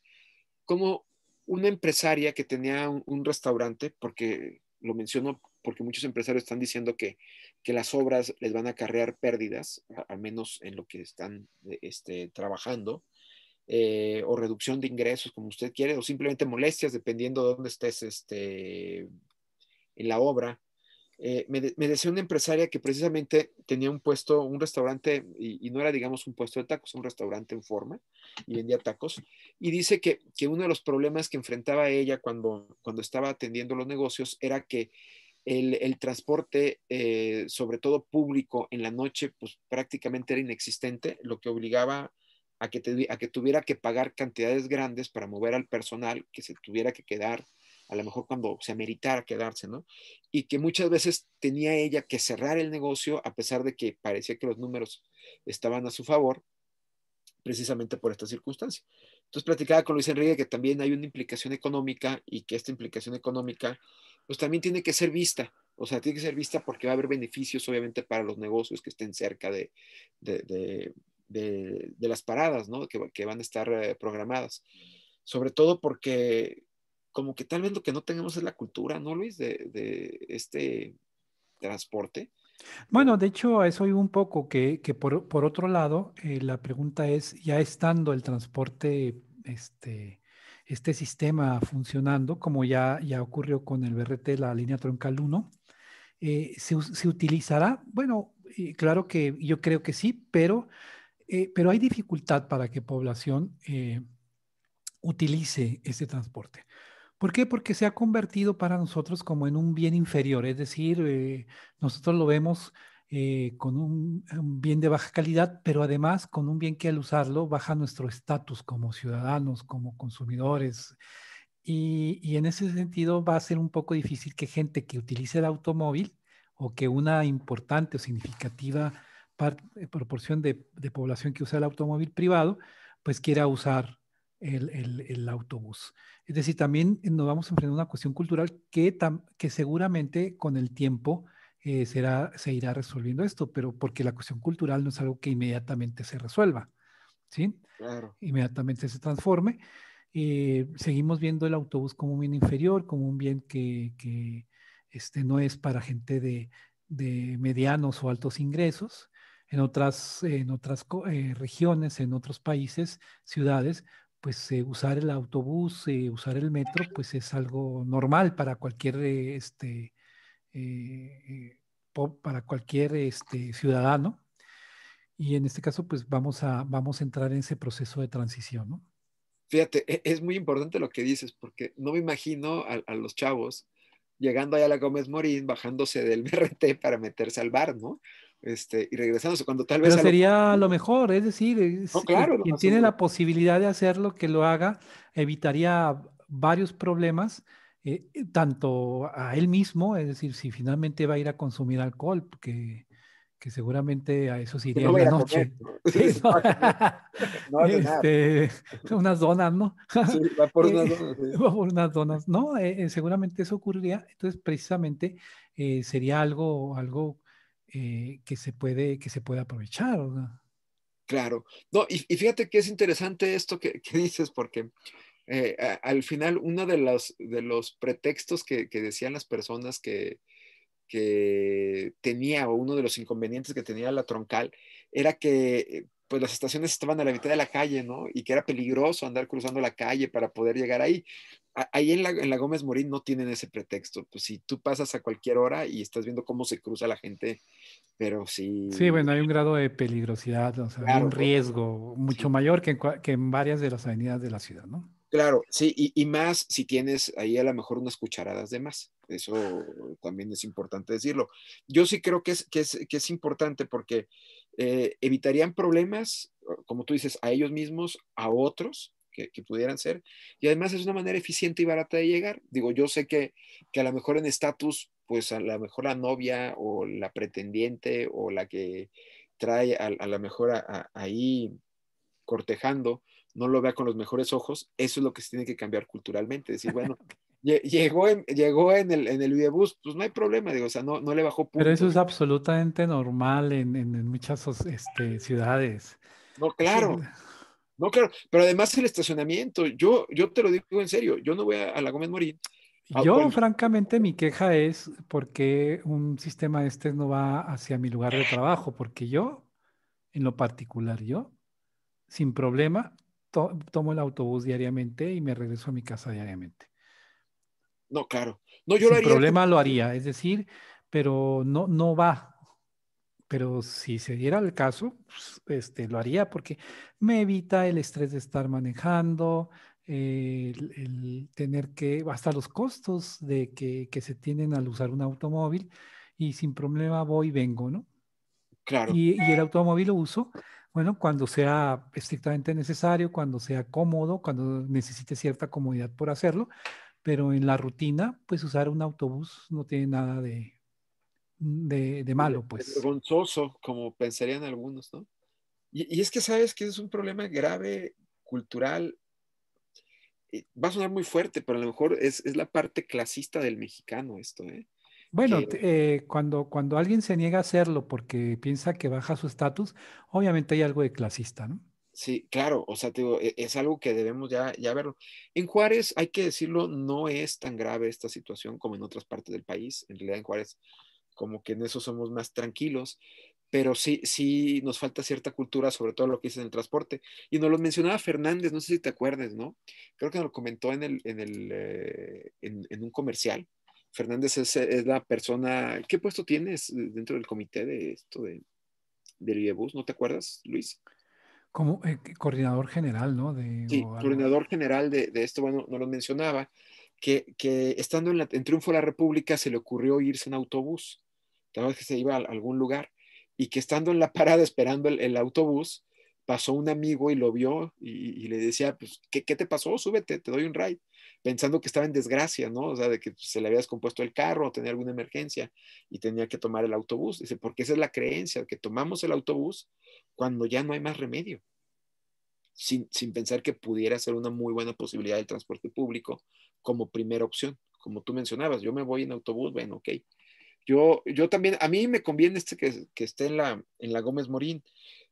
como una empresaria que tenía un, restaurante, porque lo menciono porque muchos empresarios están diciendo que, que las obras les van a acarrear pérdidas, al menos en lo que están este, trabajando, eh, o reducción de ingresos, como usted quiere, o simplemente molestias, dependiendo de dónde estés este, en la obra. Eh, me, decía una empresaria que precisamente tenía un puesto, un restaurante, y, no era, digamos, un puesto de tacos, un restaurante en forma, y vendía tacos, y dice que, uno de los problemas que enfrentaba ella cuando, cuando estaba atendiendo los negocios era que el, transporte, eh, sobre todo público, en la noche, pues prácticamente era inexistente, lo que obligaba a que, tuviera que pagar cantidades grandes para mover al personal que se tuviera que quedar, a lo mejor cuando se ameritara quedarse, ¿no? Y que muchas veces tenía ella que cerrar el negocio a pesar de que parecía que los números estaban a su favor, precisamente por esta circunstancia. Entonces platicaba con Luis Enrique que también hay una implicación económica y que esta implicación económica pues también tiene que ser vista, o sea, tiene que ser vista porque va a haber beneficios obviamente para los negocios que estén cerca de de, las paradas, ¿no? Que, van a estar eh, programadas. Sobre todo porque como que tal vez lo que no tenemos es la cultura, ¿no, Luis? De, este transporte. Bueno, de hecho, eso iba un poco, que, por, otro lado, eh, la pregunta es, ya estando el transporte, este, este sistema funcionando, como ya, ya ocurrió con el BRT, la línea troncal 1, eh, ¿se, utilizará? Bueno, claro que yo creo que sí, pero eh, pero hay dificultad para que población eh, utilice este transporte. ¿Por qué? Porque se ha convertido para nosotros como en un bien inferior, es decir, eh, nosotros lo vemos con un, bien de baja calidad, pero además con un bien que al usarlo baja nuestro estatus como ciudadanos, como consumidores. Y, y en ese sentido va a ser un poco difícil que gente que utilice el automóvil o que una importante o significativa eh, proporción de, población que usa el automóvil privado, pues quiera usar el, autobús. Es decir, también nos vamos a enfrentar a una cuestión cultural que, que seguramente con el tiempo eh, será, se irá resolviendo esto, pero porque la cuestión cultural no es algo que inmediatamente se resuelva, ¿sí? Inmediatamente se transforme. Eh, seguimos viendo el autobús como un bien inferior, como un bien que, este, no es para gente de, de medianos o altos ingresos en otras, en otras eh, regiones, en otros países, ciudades, pues eh, usar el autobús, eh, usar el metro, pues es algo normal para cualquier, este, para cualquier este, ciudadano. Y en este caso, pues vamos a, vamos a entrar en ese proceso de transición, ¿no? Fíjate, e, es muy importante lo que dices, porque no me imagino a, los chavos llegando allá a la Gómez Morín, bajándose del BRT para meterse al bar, ¿no? Este, y regresándose cuando tal vez... Pero sería lo... mejor, es decir, quien tiene la posibilidad de hacerlo, que lo haga, evitaría varios problemas, eh, eh, tanto a él mismo, es decir, si finalmente va a ir a consumir alcohol, que, seguramente a eso se iría en la noche. Este, unas donas, ¿no? va por eh, unas donas. Va por unas donas, ¿no? seguramente eso ocurriría, entonces precisamente sería algo, algo eh, que, se puede, que se puede aprovechar. Claro, no, y, fíjate que es interesante esto que, dices, porque eh, al final uno de los, de los pretextos que, decían las personas que, que tenía o uno de los inconvenientes que tenía la troncal era que pues las estaciones estaban a la mitad de la calle, ¿no? Y que era peligroso andar cruzando la calle para poder llegar ahí ahí en la, Gómez Morín no tienen ese pretexto. Pues si tú pasas a cualquier hora y estás viendo cómo se cruza la gente, pero sí. Sí, bueno, hay un grado de peligrosidad, un riesgo mucho mayor que en, varias de las avenidas de la ciudad, ¿no? Claro, sí, y, más si tienes ahí a lo mejor unas cucharadas de más. Eso también es importante decirlo. Yo sí creo que es, importante porque eh, evitarían problemas, como tú dices, a ellos mismos, a otros, que, pudieran ser. Y además es una manera eficiente y barata de llegar. Digo, yo sé que, que a lo mejor en estatus, pues a lo mejor la novia o la pretendiente o la que trae a, a lo mejor ahí cortejando, no lo vea con los mejores ojos, eso es lo que se tiene que cambiar culturalmente. Decir, bueno, llegó, en, llegó en el, en el videobús, pues no hay problema, digo, o sea, no, no le bajó Pero eso es absolutamente normal en, en, muchas este, ciudades. No, claro. No, claro, pero además el estacionamiento, yo, yo te lo digo en serio, yo no voy a, la Gómez Morín. Ah, yo, francamente, mi queja es por qué un sistema de este no va hacia mi lugar de trabajo, porque yo, en lo particular, yo, sin problema, tomo el autobús diariamente y me regreso a mi casa diariamente. No, claro. No, yo sin problema lo haría, es decir, pero no, no va pero si se diera el caso, pues, este, lo haría porque me evita el estrés de estar manejando, eh, el, tener que, hasta los costos de que, que, se tienen al usar un automóvil y sin problema voy y vengo, ¿no? Claro. Y, y, el automóvil lo uso, bueno, cuando sea estrictamente necesario, cuando sea cómodo, cuando necesite cierta comodidad por hacerlo, pero en la rutina, pues usar un autobús no tiene nada de, de, malo, pues. vergonzoso, como pensarían algunos, ¿no? Y, es que sabes que es un problema grave, cultural. Eh, va a sonar muy fuerte, pero a lo mejor es, la parte clasista del mexicano esto, ¿eh? Bueno, eh, cuando, cuando alguien se niega a hacerlo porque piensa que baja su estatus, obviamente hay algo de clasista, ¿no? Sí, claro, o sea, e, es, algo que debemos ya, ya verlo. En Juárez, hay que decirlo, no es tan grave esta situación como en otras partes del país. En realidad, en Juárez como que en eso somos más tranquilos, pero sí, sí nos falta cierta cultura, sobre todo lo que dice en el transporte. Y nos lo mencionaba Fernández, no sé si te acuerdes, ¿no? Creo que nos lo comentó en, el, en, el, eh, en, un comercial. Fernández es, es, la persona, ¿qué puesto tienes dentro del comité de esto de, del IEBUS? ¿No te acuerdas, Luis? Como eh, coordinador general, ¿no? De, sí, coordinador general de, de, esto, bueno, no lo mencionaba, que, que estando en, en Triunfo de la República se le ocurrió irse en autobús que se iba a algún lugar, y que estando en la parada esperando el, autobús, pasó un amigo y lo vio y, le decía, pues, ¿qué, te pasó? Súbete, te doy un ride. Pensando que estaba en desgracia, ¿no? O sea, de que se le había descompuesto el carro o tenía alguna emergencia y tenía que tomar el autobús. Dice, porque esa es la creencia, que tomamos el autobús cuando ya no hay más remedio. Sin, pensar que pudiera ser una muy buena posibilidad de transporte público como primera opción. Como tú mencionabas, yo me voy en autobús, bueno, ok, yo, también, a mí me conviene este que, esté en la, en la Gómez Morín.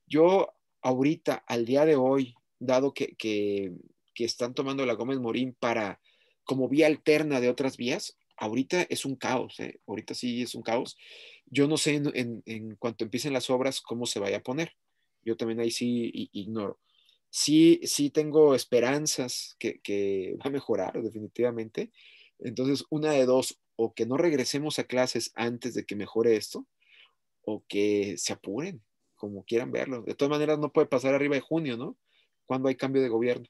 Yo ahorita, al día de hoy, dado que, están tomando la Gómez Morín para como vía alterna de otras vías, ahorita es un caos, ¿eh? ahorita sí es un caos. Yo no sé en, cuanto empiecen las obras cómo se vaya a poner. Yo también ahí sí ignoro. Sí, sí tengo esperanzas que, que va a mejorar definitivamente. Entonces, una de dos, o que no regresemos a clases antes de que mejore esto, o que se apuren, como quieran verlo. De todas maneras, no puede pasar arriba de junio, ¿no? Cuando hay cambio de gobierno.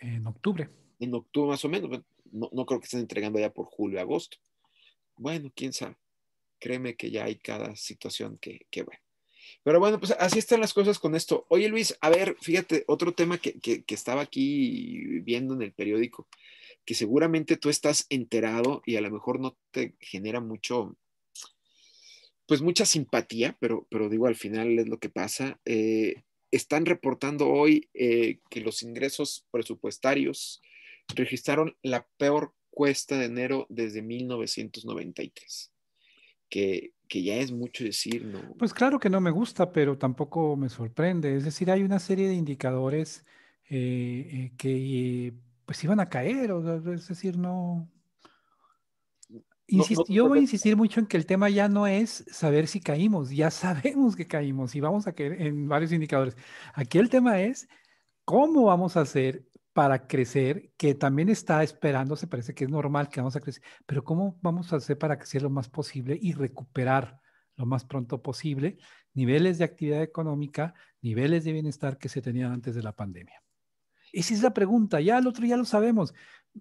En octubre. En octubre más o menos. No, creo que estén entregando ya por julio, agosto. Bueno, quién sabe. Créeme que ya hay cada situación que, que bueno. Pero bueno, pues así están las cosas con esto. Oye Luis, a ver, fíjate, otro tema que, que, que estaba aquí viendo en el periódico que seguramente tú estás enterado y a lo mejor no te genera mucho, pues mucha simpatía, pero, pero digo, al final es lo que pasa. Eh, están reportando hoy eh, que los ingresos presupuestarios registraron la peor cuesta de enero desde 1993, que, ya es mucho decir, ¿no? Pues claro que no me gusta, pero tampoco me sorprende. Es decir, hay una serie de indicadores eh, que pues iban a caer, o, es decir, no... yo voy a insistir mucho en que el tema ya no es saber si caímos, ya sabemos que caímos y vamos a caer en varios indicadores. Aquí el tema es cómo vamos a hacer para crecer, que también está esperando, se parece que es normal que vamos a crecer, pero cómo vamos a hacer para crecer lo más posible y recuperar lo más pronto posible niveles de actividad económica, niveles de bienestar que se tenían antes de la pandemia. Esa es la pregunta, ya el otro ya lo sabemos.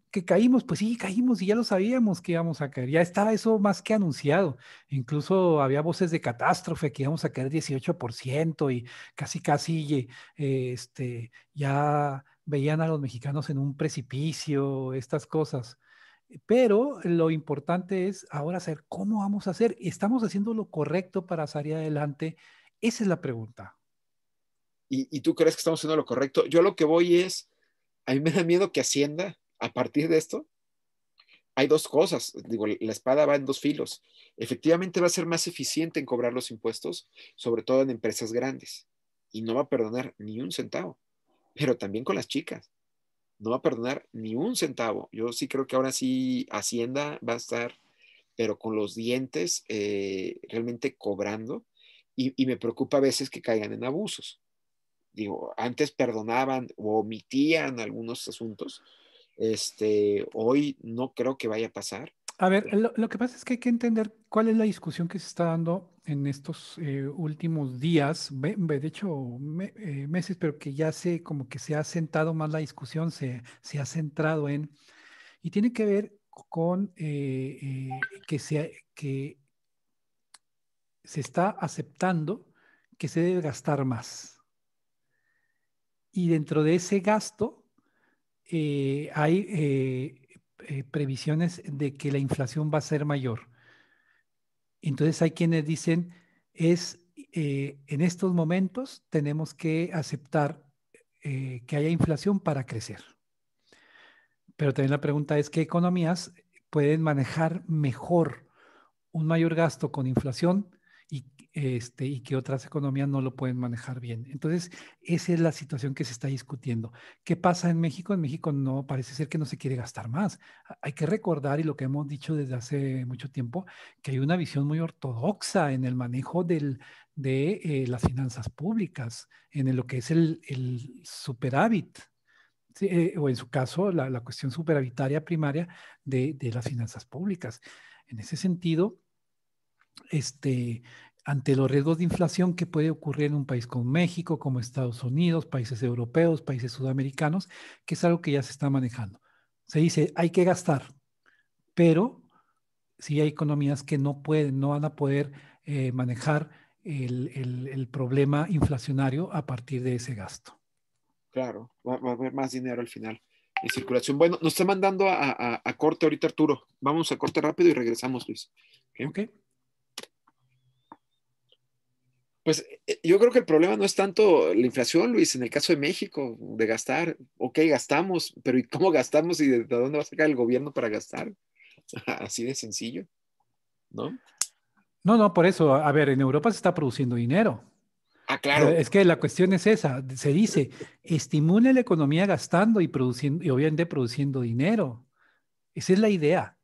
Que caímos, pues sí, caímos y ya lo sabíamos que íbamos a caer, ya estaba eso más que anunciado. Incluso había voces de catástrofe que íbamos a caer 18% y casi, casi, eh, este, ya veían a los mexicanos en un precipicio, estas cosas. Pero lo importante es ahora saber cómo vamos a hacer. ¿Estamos haciendo lo correcto para salir adelante? Esa es la pregunta y, tú crees que estamos haciendo lo correcto. Yo lo que voy es, a mí me da miedo que Hacienda, a partir de esto, hay dos cosas, digo, la espada va en dos filos. Efectivamente va a ser más eficiente en cobrar los impuestos, sobre todo en empresas grandes, y no va a perdonar ni un centavo, pero también con las chicas, no va a perdonar ni un centavo. Yo sí creo que ahora sí Hacienda va a estar, pero con los dientes, eh, realmente cobrando, y me preocupa a veces que caigan en abusos digo, antes perdonaban o omitían algunos asuntos, este, hoy no creo que vaya a pasar. A ver, lo, que pasa es que hay que entender cuál es la discusión que se está dando en estos eh, últimos días, de hecho eh, meses, pero que ya se como que se ha sentado más la discusión, se, ha centrado en, y tiene que ver con eh, que, se, que se está aceptando que se debe gastar más y dentro de ese gasto eh, hay eh, eh, previsiones de que la inflación va a ser mayor. Entonces hay quienes dicen, es en estos momentos tenemos que aceptar que haya inflación para crecer. Pero también la pregunta es, ¿qué economías pueden manejar mejor un mayor gasto con inflación este, y que otras economías no lo pueden manejar bien. Entonces, esa es la situación que se está discutiendo. ¿Qué pasa en México? En México no parece ser que no se quiere gastar más. Hay que recordar, y lo que hemos dicho desde hace mucho tiempo, que hay una visión muy ortodoxa en el manejo del, de eh, las finanzas públicas, en lo que es el, superávit. Eh, o en su caso, la, cuestión superavitaria primaria de, de las finanzas públicas. En ese sentido, este, ante los riesgos de inflación que puede ocurrir en un país como México, como Estados Unidos, países europeos, países sudamericanos, que es algo que ya se está manejando. Se dice, hay que gastar, pero si sí hay economías que no pueden, no van a poder eh, manejar el, problema inflacionario a partir de ese gasto. Claro, va, a haber más dinero al final en circulación. Bueno, nos está mandando a, corte ahorita Arturo. Vamos a corte rápido y regresamos, Luis. ¿Okay? Ok, okay pues eh, yo creo que el problema no es tanto la inflación, Luis, en el caso de México, de gastar, ok, gastamos, pero ¿y cómo gastamos y de dónde va a sacar el gobierno para gastar? Así de sencillo, ¿no? No, no, por eso, a ver, en Europa se está produciendo dinero. Ah, claro. Eh, es que la cuestión es esa, se dice, estimule la economía gastando y produciendo, y obviamente produciendo dinero. Esa es la idea.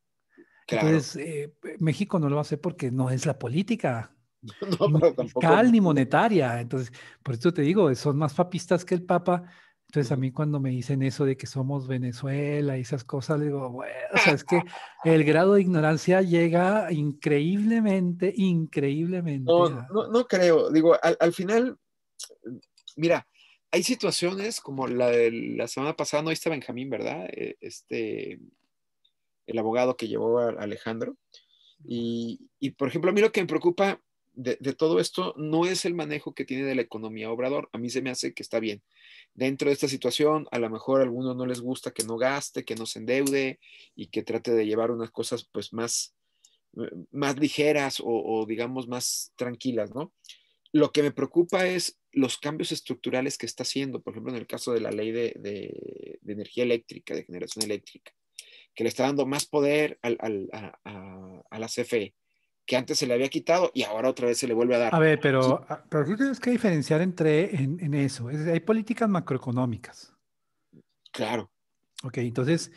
Claro. Entonces, eh, México no lo va a hacer porque no es la política no, fiscal ni monetaria. Entonces, por eso te digo, son más papistas que el Papa. Entonces, a mí cuando me dicen eso de que somos Venezuela y esas cosas, digo, bueno, o sea, es que el grado de ignorancia llega increíblemente, increíblemente. No, no, creo. Digo, al, al, final, mira, hay situaciones como la de la semana pasada, no está Benjamín, ¿verdad? E, este, el abogado que llevó a Alejandro. Y, y, por ejemplo, a mí lo que me preocupa de, todo esto no es el manejo que tiene de la economía Obrador. A mí se me hace que está bien. Dentro de esta situación, a lo mejor a algunos no les gusta que no gaste, que no se endeude y que trate de llevar unas cosas pues más, más ligeras o, digamos más tranquilas, ¿no? Lo que me preocupa es los cambios estructurales que está haciendo, por ejemplo, en el caso de la ley de, energía eléctrica, de generación eléctrica, que le está dando más poder a, a la CFE que antes se le había quitado y ahora otra vez se le vuelve a dar. A ver, pero, ah, pero tú tienes que diferenciar entre en, eso. hay políticas macroeconómicas. Claro. Ok, entonces,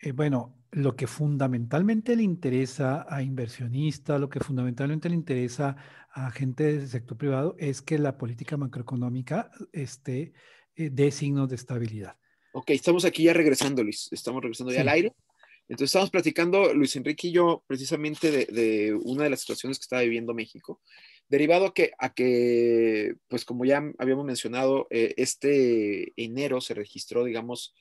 eh, bueno, lo que fundamentalmente le interesa a inversionistas, lo que fundamentalmente le interesa a gente del sector privado es que la política macroeconómica esté de eh, dé signos de estabilidad. Ok, estamos aquí ya regresando, Luis. Estamos regresando ya al aire. Entonces estábamos platicando, Luis Enrique y yo, precisamente de, una de las situaciones que estaba viviendo México, derivado a que, a que pues como ya habíamos mencionado, eh, este enero se registró, digamos,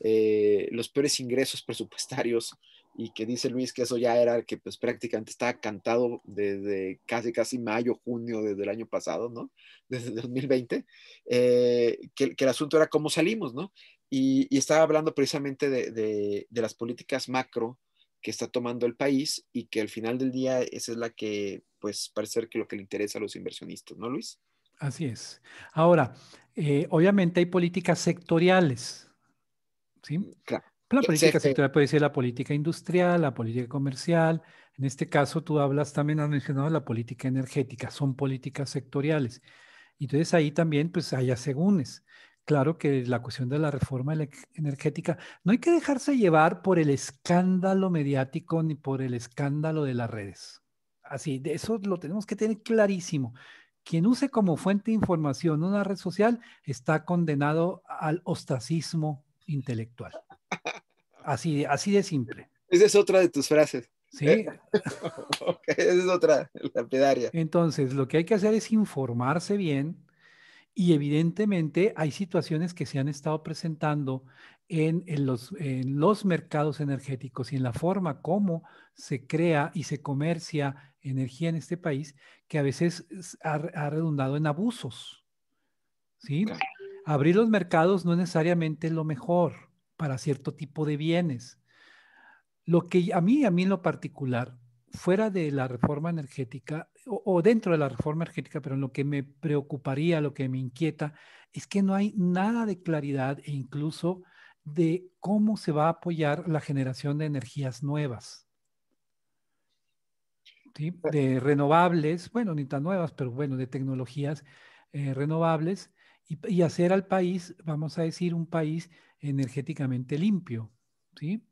eh, los peores ingresos presupuestarios y que dice Luis que eso ya era que pues prácticamente estaba cantado desde casi casi mayo, junio desde el año pasado, ¿no? Desde 2020, eh, que, el asunto era cómo salimos, ¿no? Y, estaba hablando precisamente de, las políticas macro que está tomando el país y que al final del día esa es la que, pues, parece ser que lo que le interesa a los inversionistas, ¿no, Luis? Así es. Ahora, eh, obviamente hay políticas sectoriales, ¿sí? Mm, claro. La política sectorial puede ser la política industrial, la política comercial. En este caso, tú hablas también, has mencionado la política energética, son políticas sectoriales. Entonces ahí también pues hay asegúnes. Claro que la cuestión de la reforma energética, no hay que dejarse llevar por el escándalo mediático ni por el escándalo de las redes. Así, de eso lo tenemos que tener clarísimo. Quien use como fuente de información una red social está condenado al ostracismo intelectual. Así, así de simple. Esa es otra de tus frases. Sí. esa es otra, Entonces, lo que hay que hacer es informarse bien, y evidentemente hay situaciones que se han estado presentando en, los, mercados energéticos y en la forma como se crea y se comercia energía en este país, que a veces ha, redundado en abusos. ¿sí? Abrir los mercados no es necesariamente lo mejor para cierto tipo de bienes. Lo que a mí, a mí en lo particular, fuera de la reforma energética o, dentro de la reforma energética, pero lo que me preocuparía, lo que me inquieta, es que no hay nada de claridad e incluso de cómo se va a apoyar la generación de energías nuevas. De renovables, bueno, ni tan nuevas, pero bueno, de tecnologías eh, renovables y hacer al país, vamos a decir, un país energéticamente limpio.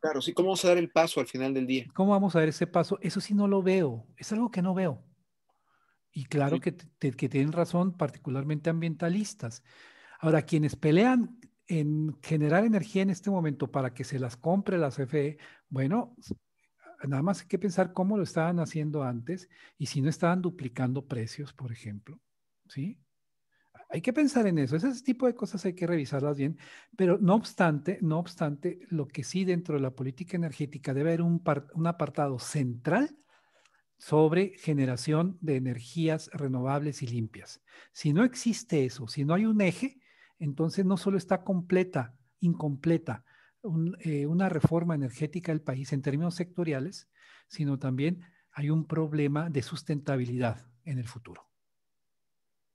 Claro, sí, ¿cómo vamos a dar el paso al final del día? ¿Cómo vamos a dar ese paso? Eso sí no lo veo, es algo que no veo. Y claro que, que tienen razón, particularmente ambientalistas. Ahora, quienes pelean en generar energía en este momento para que se las compre la CFE, bueno, nada más hay que pensar cómo lo estaban haciendo antes y si no estaban duplicando precios, por ejemplo, ¿sí? Hay que pensar en eso, ese tipo de cosas hay que revisarlas bien, pero no obstante, no obstante, lo que sí dentro de la política energética debe haber un, apartado central sobre generación de energías renovables y limpias. Si no existe eso, si no hay un eje, entonces no solo está completa, incompleta eh, una reforma energética del país en términos sectoriales, sino también hay un problema de sustentabilidad en el futuro.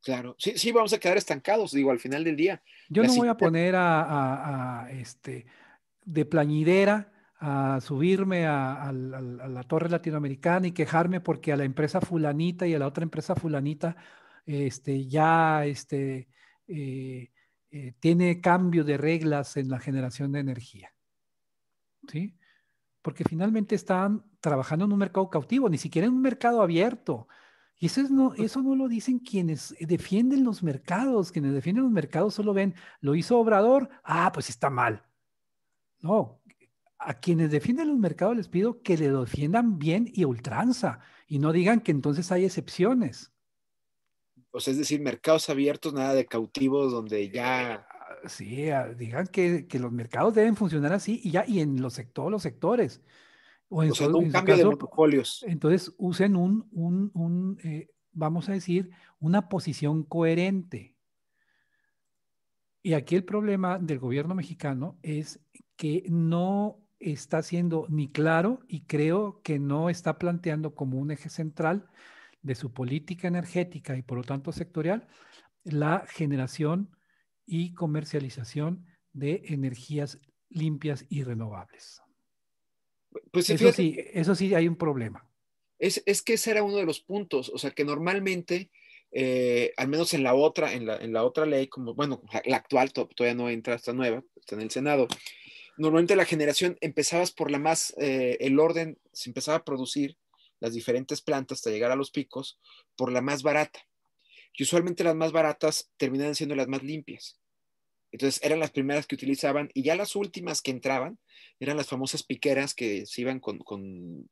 Claro, sí, sí, vamos a quedar estancados, digo, al final del día. Yo no voy a poner a, a, este de plañidera a subirme a, la torre latinoamericana y quejarme porque a la empresa fulanita y a la otra empresa fulanita este, ya este, eh, eh, tiene cambio de reglas en la generación de energía. ¿Sí? Porque finalmente están trabajando en un mercado cautivo, ni siquiera en un mercado abierto. Y eso, no, pues eso no lo dicen quienes eh, defienden los mercados. Quienes defienden los mercados solo ven, lo hizo Obrador, ah, pues está mal. No, a quienes defienden los mercados les pido que le defiendan bien y ultranza y no digan que entonces hay excepciones. Pues es decir, mercados abiertos, nada de cautivos donde eh, ya... Ah, sí, ah, digan que, los mercados deben funcionar así y ya, y en los, sectores los sectores. Entonces usen un, un, eh, vamos a decir, una posición coherente. Y aquí el problema del gobierno mexicano es que no está siendo ni claro y creo que no está planteando como un eje central de su política energética y por lo tanto sectorial la generación y comercialización de energías limpias y renovables. Pues eso, sí, eso sí hay un problema. Es, que ese era uno de los puntos, o sea que normalmente, eh, al menos en la otra, en la, otra ley, como bueno, la, actual todavía no entra, está nueva, está en el Senado. Normalmente la generación empezabas por la más, eh, el orden se empezaba a producir las diferentes plantas hasta llegar a los picos por la más barata. Y usualmente las más baratas terminan siendo las más limpias. Entonces eran las primeras que utilizaban y ya las últimas que entraban eran las famosas piqueras que se iban con,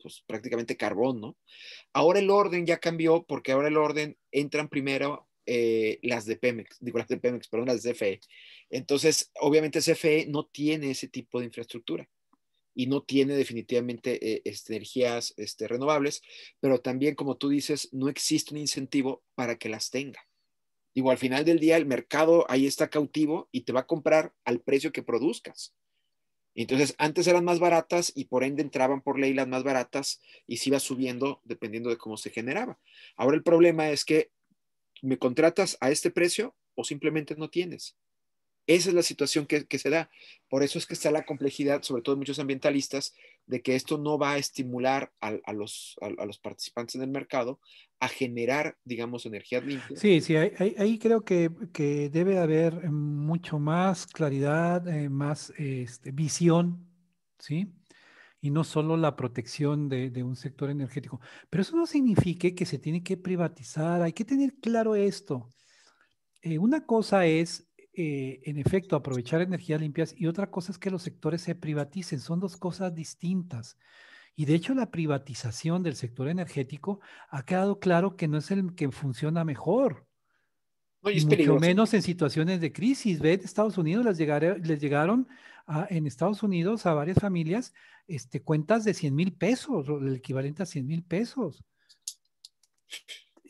pues, prácticamente carbón, ¿no? Ahora el orden ya cambió porque ahora el orden entran primero eh, las de Pemex, digo las de Pemex, perdón, las de CFE. Entonces, obviamente CFE no tiene ese tipo de infraestructura y no tiene definitivamente eh, este, energías este, renovables, pero también, como tú dices, no existe un incentivo para que las tenga. Digo, al final del día el mercado ahí está cautivo y te va a comprar al precio que produzcas. Entonces, antes eran más baratas y por ende entraban por ley las más baratas y se iba subiendo dependiendo de cómo se generaba. Ahora el problema es que me contratas a este precio o simplemente no tienes. Esa es la situación que, se da. Por eso es que está la complejidad, sobre todo de muchos ambientalistas, de que esto no va a estimular a, los, a, en los, participantes el mercado a generar, digamos, energía limpia. Sí, sí, ahí, creo que, que, debe haber eh, mucho más claridad, eh, más este, visión, ¿sí? y no solo la protección de, un sector energético. Pero eso no significa que se tiene que privatizar, hay que tener claro esto. Eh, una cosa es eh, en efecto, aprovechar energías limpias y otra cosa es que los sectores se privaticen. Son dos cosas distintas. Y de hecho la privatización del sector energético ha quedado claro que no es el que funciona mejor. y menos en situaciones de crisis. Ve, Estados Unidos les, llegaron, en Estados Unidos a varias familias este, cuentas de 100 mil pesos, el equivalente a 100 mil pesos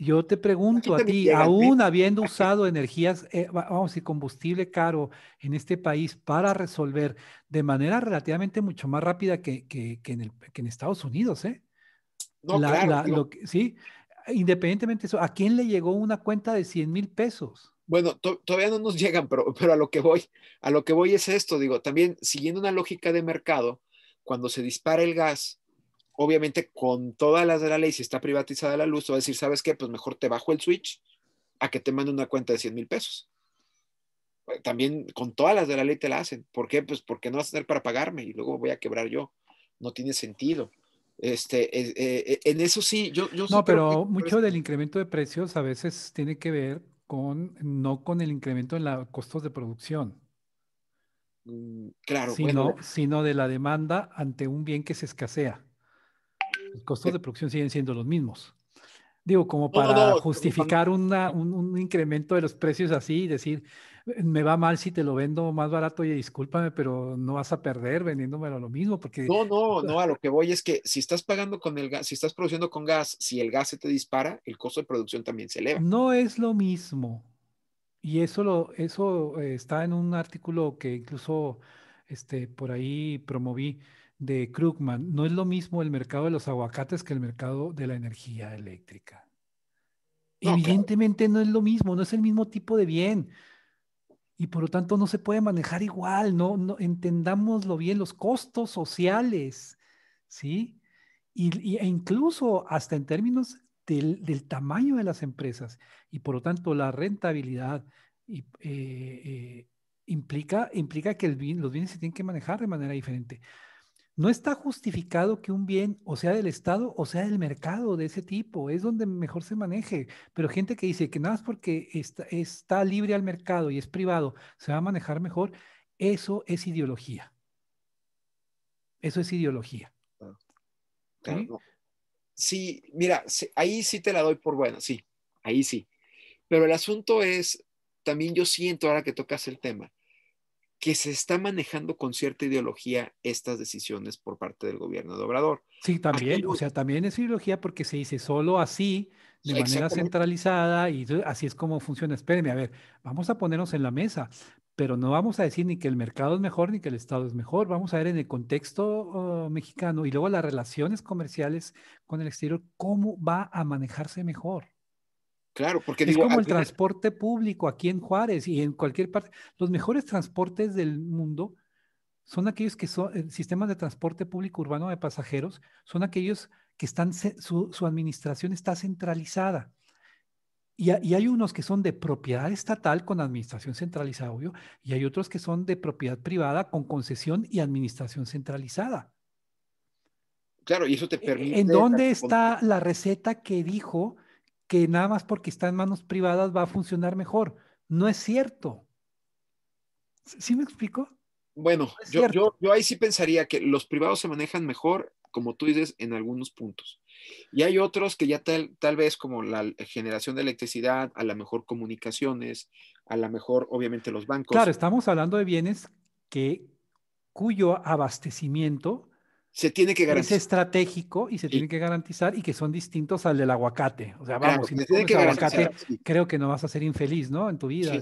yo te pregunto a ti, aún habiendo usado energías, eh, vamos, y combustible caro en este país para resolver de manera relativamente mucho más rápida que, en, Estados Unidos, ¿eh? No, sí, independientemente de eso, ¿a quién le llegó una cuenta de 100 mil pesos? Bueno, todavía no nos llegan, pero, pero a lo que voy, a lo que voy es esto, digo, también siguiendo una lógica de mercado, cuando se dispara el gas, obviamente con todas las de la ley, si está privatizada la luz, va a decir, ¿sabes qué? Pues mejor te bajo el switch a que te mande una cuenta de 100 mil pesos. Eh, también con todas las de la ley te la hacen. ¿Por qué? Pues porque no vas a tener para pagarme y luego voy a quebrar yo. No tiene sentido. Este, eh, eh, en eso sí, yo... no, pero mucho del incremento de precios a veces tiene que ver con, no con el incremento en los costos de producción. Mm, claro. sino de la demanda ante un bien que se escasea los costos de producción siguen siendo los mismos. Digo, como para justificar un, incremento de los precios así y decir, me va mal si te lo vendo más barato, y discúlpame, pero no vas a perder vendiéndomelo lo mismo, porque... No, no, no, a lo que voy es que si estás pagando con el gas, si estás produciendo con gas, si el gas se te dispara, el costo de producción también se eleva. No es lo mismo. Y eso, lo, eso eh, está en un artículo que incluso este, por ahí promoví de Krugman, no es lo mismo el mercado de los aguacates que el mercado de la energía eléctrica. Evidentemente no es lo mismo, no es el mismo tipo de bien. Y por lo tanto no se puede manejar igual, no, no entendámoslo bien, los costos sociales, ¿sí? Y, e incluso hasta en términos del, tamaño de las empresas. Y por lo tanto la rentabilidad eh, eh, implica, implica que el bien, los bienes se tienen que manejar de manera diferente no está justificado que un bien o sea del Estado o sea del mercado de ese tipo, es donde mejor se maneje. Pero gente que dice que nada más porque está, libre al mercado y es privado, se va a manejar mejor, eso es ideología. Eso es ideología. ¿Sí? mira, ahí sí te la doy por buena, sí, ahí sí. Pero el asunto es, también yo siento ahora que tocas el tema, que se está manejando con cierta ideología estas decisiones por parte del gobierno de Obrador. Sí, también, o sea, también es ideología porque se dice solo así, de manera centralizada, y así es como funciona. Espérenme, a ver, vamos a ponernos en la mesa, pero no vamos a decir ni que el mercado es mejor ni que el Estado es mejor. Vamos a ver en el contexto oh, mexicano y luego las relaciones comerciales con el exterior, cómo va a manejarse mejor. Claro, porque es como el transporte público aquí en Juárez y en cualquier parte. Los mejores transportes del mundo son aquellos que son eh, sistemas de transporte público urbano de pasajeros, son aquellos que están, su, administración está centralizada. Y, y, hay unos que son de propiedad estatal con administración centralizada, obvio, y hay otros que son de propiedad privada con concesión y administración centralizada. Claro, y eso te e-, e-, permite. ¿En dónde está la receta que dijo que nada más porque está en manos privadas va a funcionar mejor. No es cierto. ¿Sí me explico? Bueno, yo, yo, ahí sí pensaría que los privados se manejan mejor, como tú dices, en algunos puntos. Y hay otros que ya tal, tal vez como la generación de electricidad, a la mejor comunicaciones, a la mejor obviamente los bancos. Claro, estamos hablando de bienes que cuyo abastecimiento se tiene que garantizar. Es estratégico y se tiene que garantizar y que son distintos al del aguacate. O sea, vamos, si no comes que aguacate, creo que no vas a ser infeliz, ¿no? En tu vida.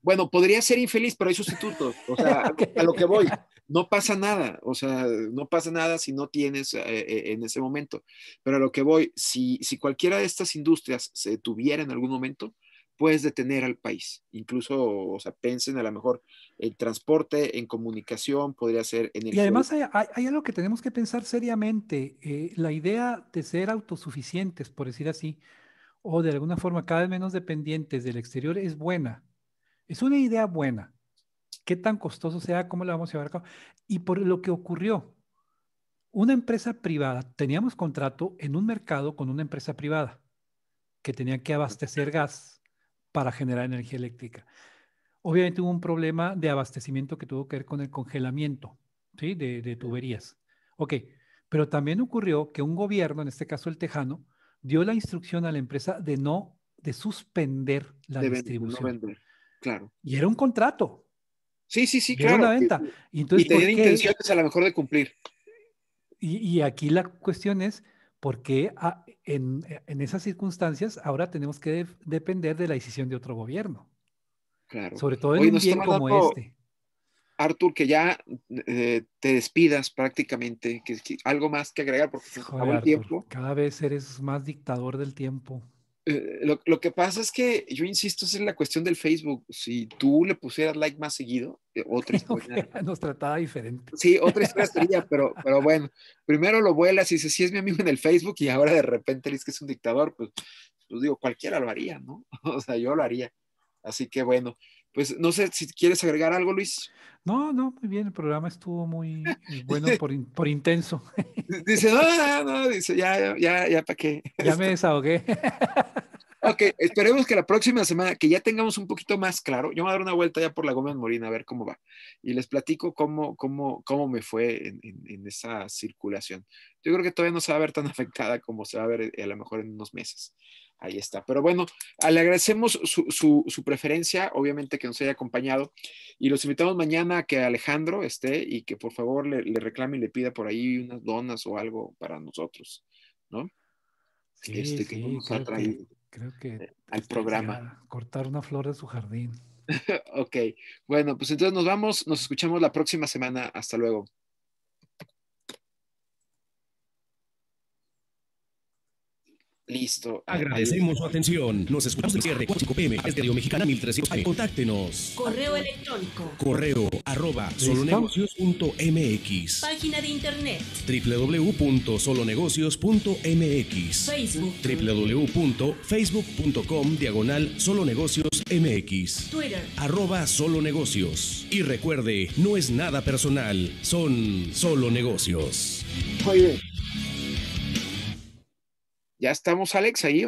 Bueno, podría ser infeliz, pero hay sustitutos. O sea, a lo que voy, no pasa nada. O sea, no pasa nada si no tienes eh, eh, en ese momento. Pero a lo que voy, si, si cualquiera de estas industrias se tuviera en algún momento, puedes detener al país. Incluso, o sea, piensen a lo mejor en transporte, en comunicación, podría ser energía. Y además hay, algo que tenemos que pensar seriamente, eh, la idea de ser autosuficientes, por decir así, o de alguna forma cada vez menos dependientes del exterior es buena. Es una idea buena. Qué tan costoso sea, cómo la vamos a llevar a cabo. Y por lo que ocurrió, una empresa privada, teníamos contrato en un mercado con una empresa privada que tenía que abastecer gas para generar energía eléctrica. Obviamente hubo un problema de abastecimiento que tuvo que ver con el congelamiento ¿sí? de, tuberías. Ok, pero también ocurrió que un gobierno, en este caso el tejano, dio la instrucción a la empresa de no, de suspender la distribución. no Claro. Y era un contrato. Sí, sí, sí, claro. Era una venta. Y, entonces, tenían intenciones a lo mejor de cumplir. y, aquí la cuestión es, porque ah, eh, en, esas circunstancias ahora tenemos que depender de la decisión de otro gobierno. Claro. Sobre todo en un bien como este. Artur, que ya eh, te despidas prácticamente, que, algo más que agregar porque tiempo. Cada vez eres más dictador del tiempo. Eh, lo, lo, que pasa es que yo insisto es en la cuestión del Facebook. Si tú le pusieras like más seguido, eh, otra historia. Nos trataba diferente. Sí, otra historia sería, pero, pero bueno, primero lo vuelas y dices, sí es mi amigo en el Facebook y ahora de repente le dices que es un dictador, pues, pues digo, cualquiera lo haría, ¿no? O sea, yo lo haría. Así que bueno, pues no sé si quieres agregar algo, Luis. No, no, muy bien, el programa estuvo muy bueno por, intenso. Dice, no, ah, no, no, dice, ya, ya, ya, ¿para qué? Ya me desahogué. Ok, esperemos que la próxima semana, que ya tengamos un poquito más claro, yo me voy a dar una vuelta ya por la Gómez Morina a ver cómo va. Y les platico cómo, cómo, cómo me fue en, esa circulación. Yo creo que todavía no se va a ver tan afectada como se va a ver eh, a lo mejor en unos meses. Ahí está. Pero bueno, ah, le agradecemos su, preferencia, obviamente que nos haya acompañado. Y los invitamos mañana a que Alejandro esté y que por favor le, reclame y le pida por ahí unas donas o algo para nosotros, ¿no? Sí, este, Creo que eh, al programa. Cortar una flor de su jardín. ok, bueno, pues entonces nos vamos, nos escuchamos la próxima semana. Hasta luego. Listo. Agradecemos su atención. Nos escuchamos en cierre 5 pm Estadio Mexicana 1300. Contáctenos. Correo electrónico. Correo arroba solonegocios.mx. Página de internet. www.solonegocios.mx. Facebook. www.facebook.com diagonal solonegocios.mx. Twitter. Arroba solonegocios. Y recuerde, no es nada personal, son solo negocios. Ya estamos, Alex, ahí.